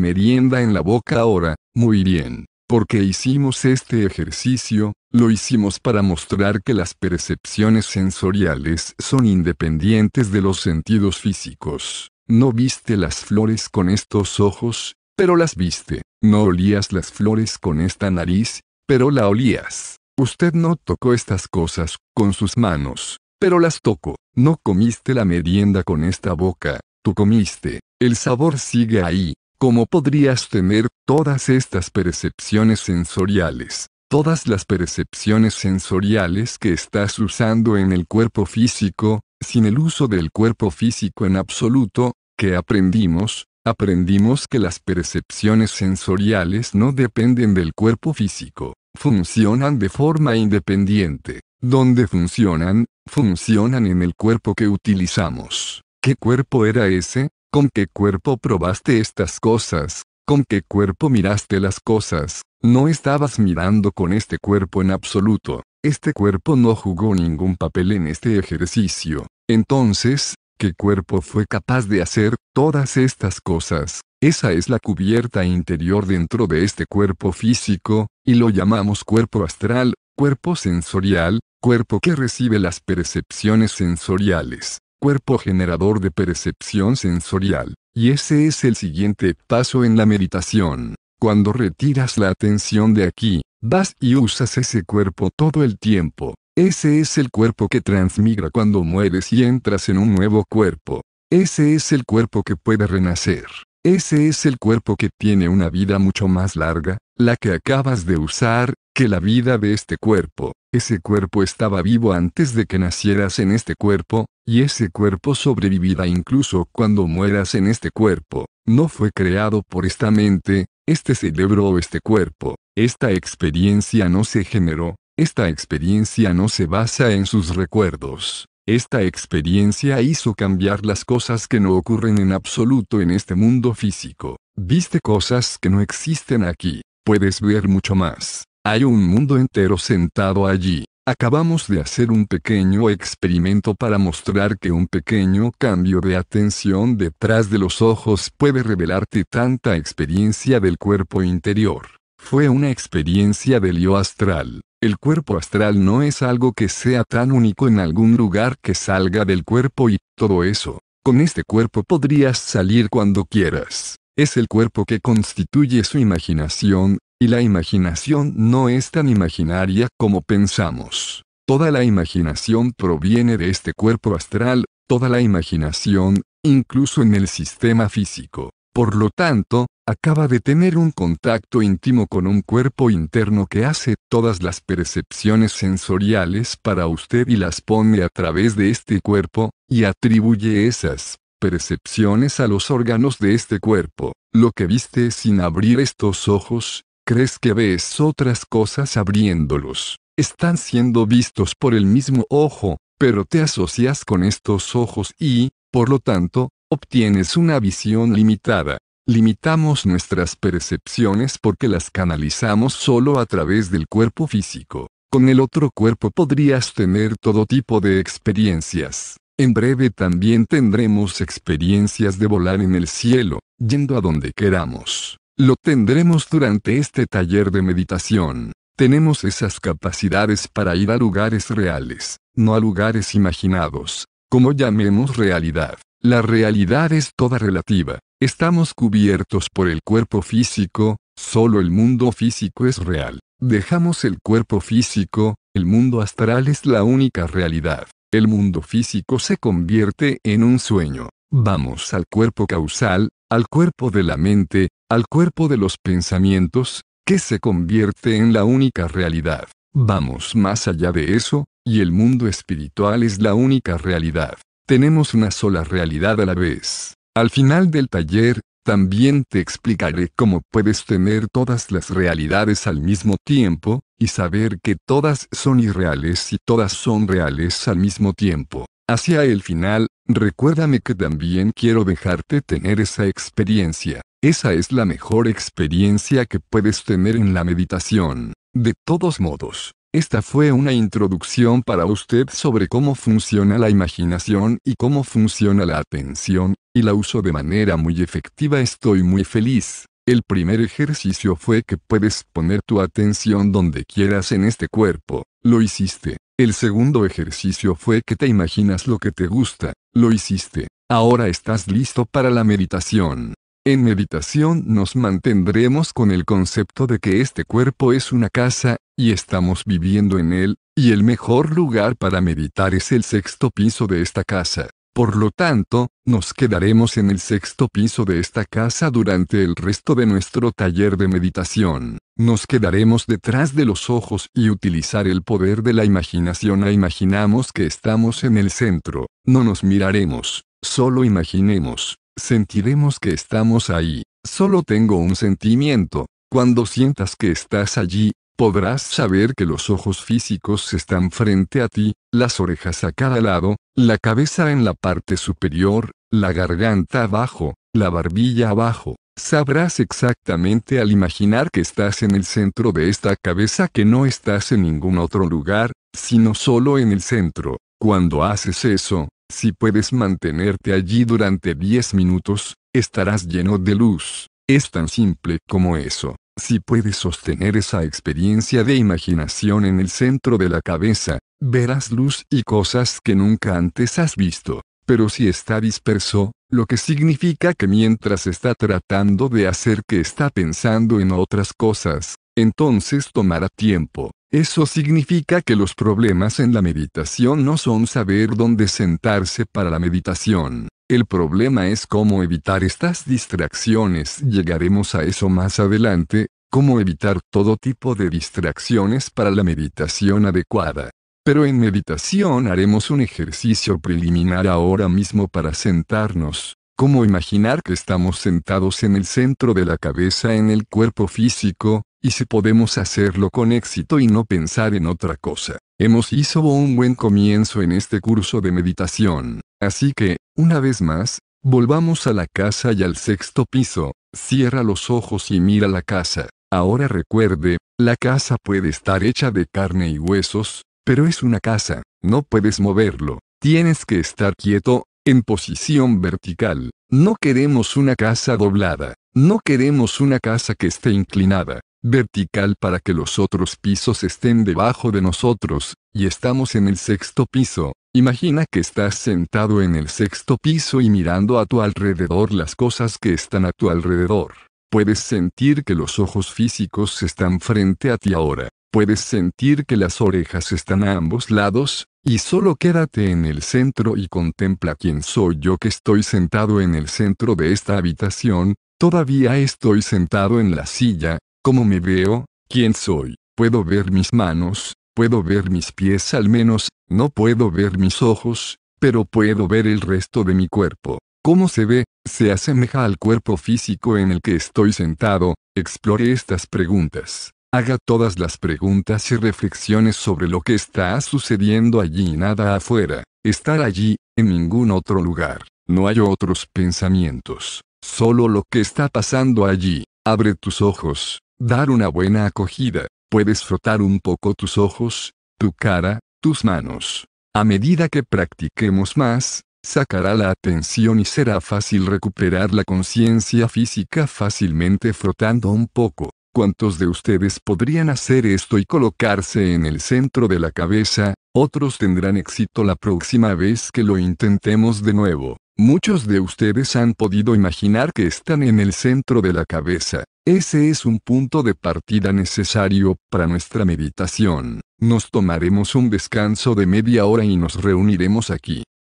merienda en la boca ahora? Muy bien. Porque hicimos este ejercicio, lo hicimos para mostrar que las percepciones sensoriales son independientes de los sentidos físicos. No viste las flores con estos ojos, pero las viste. No olías las flores con esta nariz, pero la olías. Usted no tocó estas cosas con sus manos, pero las tocó. No comiste la merienda con esta boca, tú comiste. El sabor sigue ahí. ¿Cómo podrías tener todas estas percepciones sensoriales? Todas las percepciones sensoriales que estás usando en el cuerpo físico, sin el uso del cuerpo físico en absoluto, que aprendimos, aprendimos que las percepciones sensoriales no dependen del cuerpo físico, funcionan de forma independiente. Donde funcionan, funcionan en el cuerpo que utilizamos. ¿Qué cuerpo era ese? ¿Con qué cuerpo probaste estas cosas? ¿Con qué cuerpo miraste las cosas? No estabas mirando con este cuerpo en absoluto. Este cuerpo no jugó ningún papel en este ejercicio. Entonces, ¿qué cuerpo fue capaz de hacer todas estas cosas? Esa es la cubierta interior dentro de este cuerpo físico, y lo llamamos cuerpo astral, cuerpo sensorial, cuerpo que recibe las percepciones sensoriales, cuerpo generador de percepción sensorial. Y ese es el siguiente paso en la meditación. Cuando retiras la atención de aquí, vas y usas ese cuerpo todo el tiempo. Ese es el cuerpo que transmigra cuando mueres y entras en un nuevo cuerpo. Ese es el cuerpo que puede renacer. Ese es el cuerpo que tiene una vida mucho más larga, la que acabas de usar, que la vida de este cuerpo. Ese cuerpo estaba vivo antes de que nacieras en este cuerpo, y ese cuerpo sobrevivirá incluso cuando mueras en este cuerpo. No fue creado por esta mente, este cerebro o este cuerpo, esta experiencia no se generó, esta experiencia no se basa en sus recuerdos. Esta experiencia hizo cambiar las cosas que no ocurren en absoluto en este mundo físico. Viste cosas que no existen aquí. Puedes ver mucho más. Hay un mundo entero sentado allí. Acabamos de hacer un pequeño experimento para mostrar que un pequeño cambio de atención detrás de los ojos puede revelarte tanta experiencia del cuerpo interior. Fue una experiencia del yo astral. El cuerpo astral no es algo que sea tan único en algún lugar que salga del cuerpo y todo eso. Con este cuerpo podrías salir cuando quieras. Es el cuerpo que constituye su imaginación, y la imaginación no es tan imaginaria como pensamos. Toda la imaginación proviene de este cuerpo astral, toda la imaginación, incluso en el sistema físico. Por lo tanto, acaba de tener un contacto íntimo con un cuerpo interno que hace todas las percepciones sensoriales para usted y las pone a través de este cuerpo, y atribuye esas percepciones a los órganos de este cuerpo. Lo que viste sin abrir estos ojos, crees que ves otras cosas abriéndolos. Están siendo vistos por el mismo ojo, pero te asocias con estos ojos y, por lo tanto, obtienes una visión limitada. Limitamos nuestras percepciones porque las canalizamos solo a través del cuerpo físico. Con el otro cuerpo podrías tener todo tipo de experiencias. En breve también tendremos experiencias de volar en el cielo, yendo a donde queramos. Lo tendremos durante este taller de meditación. Tenemos esas capacidades para ir a lugares reales, no a lugares imaginados, como llamemos realidad. La realidad es toda relativa. Estamos cubiertos por el cuerpo físico, solo el mundo físico es real. Dejamos el cuerpo físico, el mundo astral es la única realidad. El mundo físico se convierte en un sueño. Vamos al cuerpo causal, al cuerpo de la mente, al cuerpo de los pensamientos, que se convierte en la única realidad. Vamos más allá de eso, y el mundo espiritual es la única realidad. Tenemos una sola realidad a la vez. Al final del taller, también te explicaré cómo puedes tener todas las realidades al mismo tiempo, y saber que todas son irreales y todas son reales al mismo tiempo. Hacia el final, recuérdame que también quiero dejarte tener esa experiencia. Esa es la mejor experiencia que puedes tener en la meditación. De todos modos, esta fue una introducción para usted sobre cómo funciona la imaginación y cómo funciona la atención, y la uso de manera muy efectiva. Estoy muy feliz. El primer ejercicio fue que puedes poner tu atención donde quieras en este cuerpo, lo hiciste. El segundo ejercicio fue que te imaginas lo que te gusta, lo hiciste. Ahora estás listo para la meditación. En meditación nos mantendremos con el concepto de que este cuerpo es una casa, y estamos viviendo en él, y el mejor lugar para meditar es el sexto piso de esta casa. Por lo tanto, nos quedaremos en el sexto piso de esta casa durante el resto de nuestro taller de meditación. Nos quedaremos detrás de los ojos y utilizar el poder de la imaginación a imaginamos que estamos en el centro. No nos miraremos, solo imaginemos. Sentiremos que estamos ahí, solo tengo un sentimiento. Cuando sientas que estás allí, podrás saber que los ojos físicos están frente a ti, las orejas a cada lado, la cabeza en la parte superior, la garganta abajo, la barbilla abajo. Sabrás exactamente al imaginar que estás en el centro de esta cabeza que no estás en ningún otro lugar, sino solo en el centro. Cuando haces eso, si puedes mantenerte allí durante 10 minutos, estarás lleno de luz. Es tan simple como eso. Si puedes sostener esa experiencia de imaginación en el centro de la cabeza, verás luz y cosas que nunca antes has visto. Pero si está disperso, lo que significa que mientras está tratando de hacer que está pensando en otras cosas, entonces tomará tiempo. Eso significa que los problemas en la meditación no son saber dónde sentarse para la meditación. El problema es cómo evitar estas distracciones. Llegaremos a eso más adelante, cómo evitar todo tipo de distracciones para la meditación adecuada. Pero en meditación haremos un ejercicio preliminar ahora mismo para sentarnos, cómo imaginar que estamos sentados en el centro de la cabeza en el cuerpo físico, y si podemos hacerlo con éxito y no pensar en otra cosa. Hemos hizo un buen comienzo en este curso de meditación, así que, una vez más, volvamos a la casa y al sexto piso, cierra los ojos y mira la casa. Ahora recuerde, la casa puede estar hecha de carne y huesos, pero es una casa, no puedes moverlo, tienes que estar quieto, en posición vertical. No queremos una casa doblada, no queremos una casa que esté inclinada, vertical para que los otros pisos estén debajo de nosotros, y estamos en el sexto piso. Imagina que estás sentado en el sexto piso y mirando a tu alrededor las cosas que están a tu alrededor. Puedes sentir que los ojos físicos están frente a ti ahora. Puedes sentir que las orejas están a ambos lados, y solo quédate en el centro y contempla quién soy yo que estoy sentado en el centro de esta habitación, todavía estoy sentado en la silla, cómo me veo, quién soy, puedo ver mis manos, puedo ver mis pies al menos, no puedo ver mis ojos, pero puedo ver el resto de mi cuerpo. ¿Cómo se ve? ¿Se asemeja al cuerpo físico en el que estoy sentado? Explore estas preguntas. Haga todas las preguntas y reflexiones sobre lo que está sucediendo allí y nada afuera. Estar allí, en ningún otro lugar. No hay otros pensamientos. Solo lo que está pasando allí. Abre tus ojos. Dar una buena acogida, puedes frotar un poco tus ojos, tu cara, tus manos. A medida que practiquemos más, sacará la atención y será fácil recuperar la conciencia física fácilmente frotando un poco. ¿Cuántos de ustedes podrían hacer esto y colocarse en el centro de la cabeza? Otros tendrán éxito la próxima vez que lo intentemos de nuevo. Muchos de ustedes han podido imaginar que están en el centro de la cabeza. Ese es un punto de partida necesario para nuestra meditación. Nos tomaremos un descanso de media hora y nos reuniremos aquí.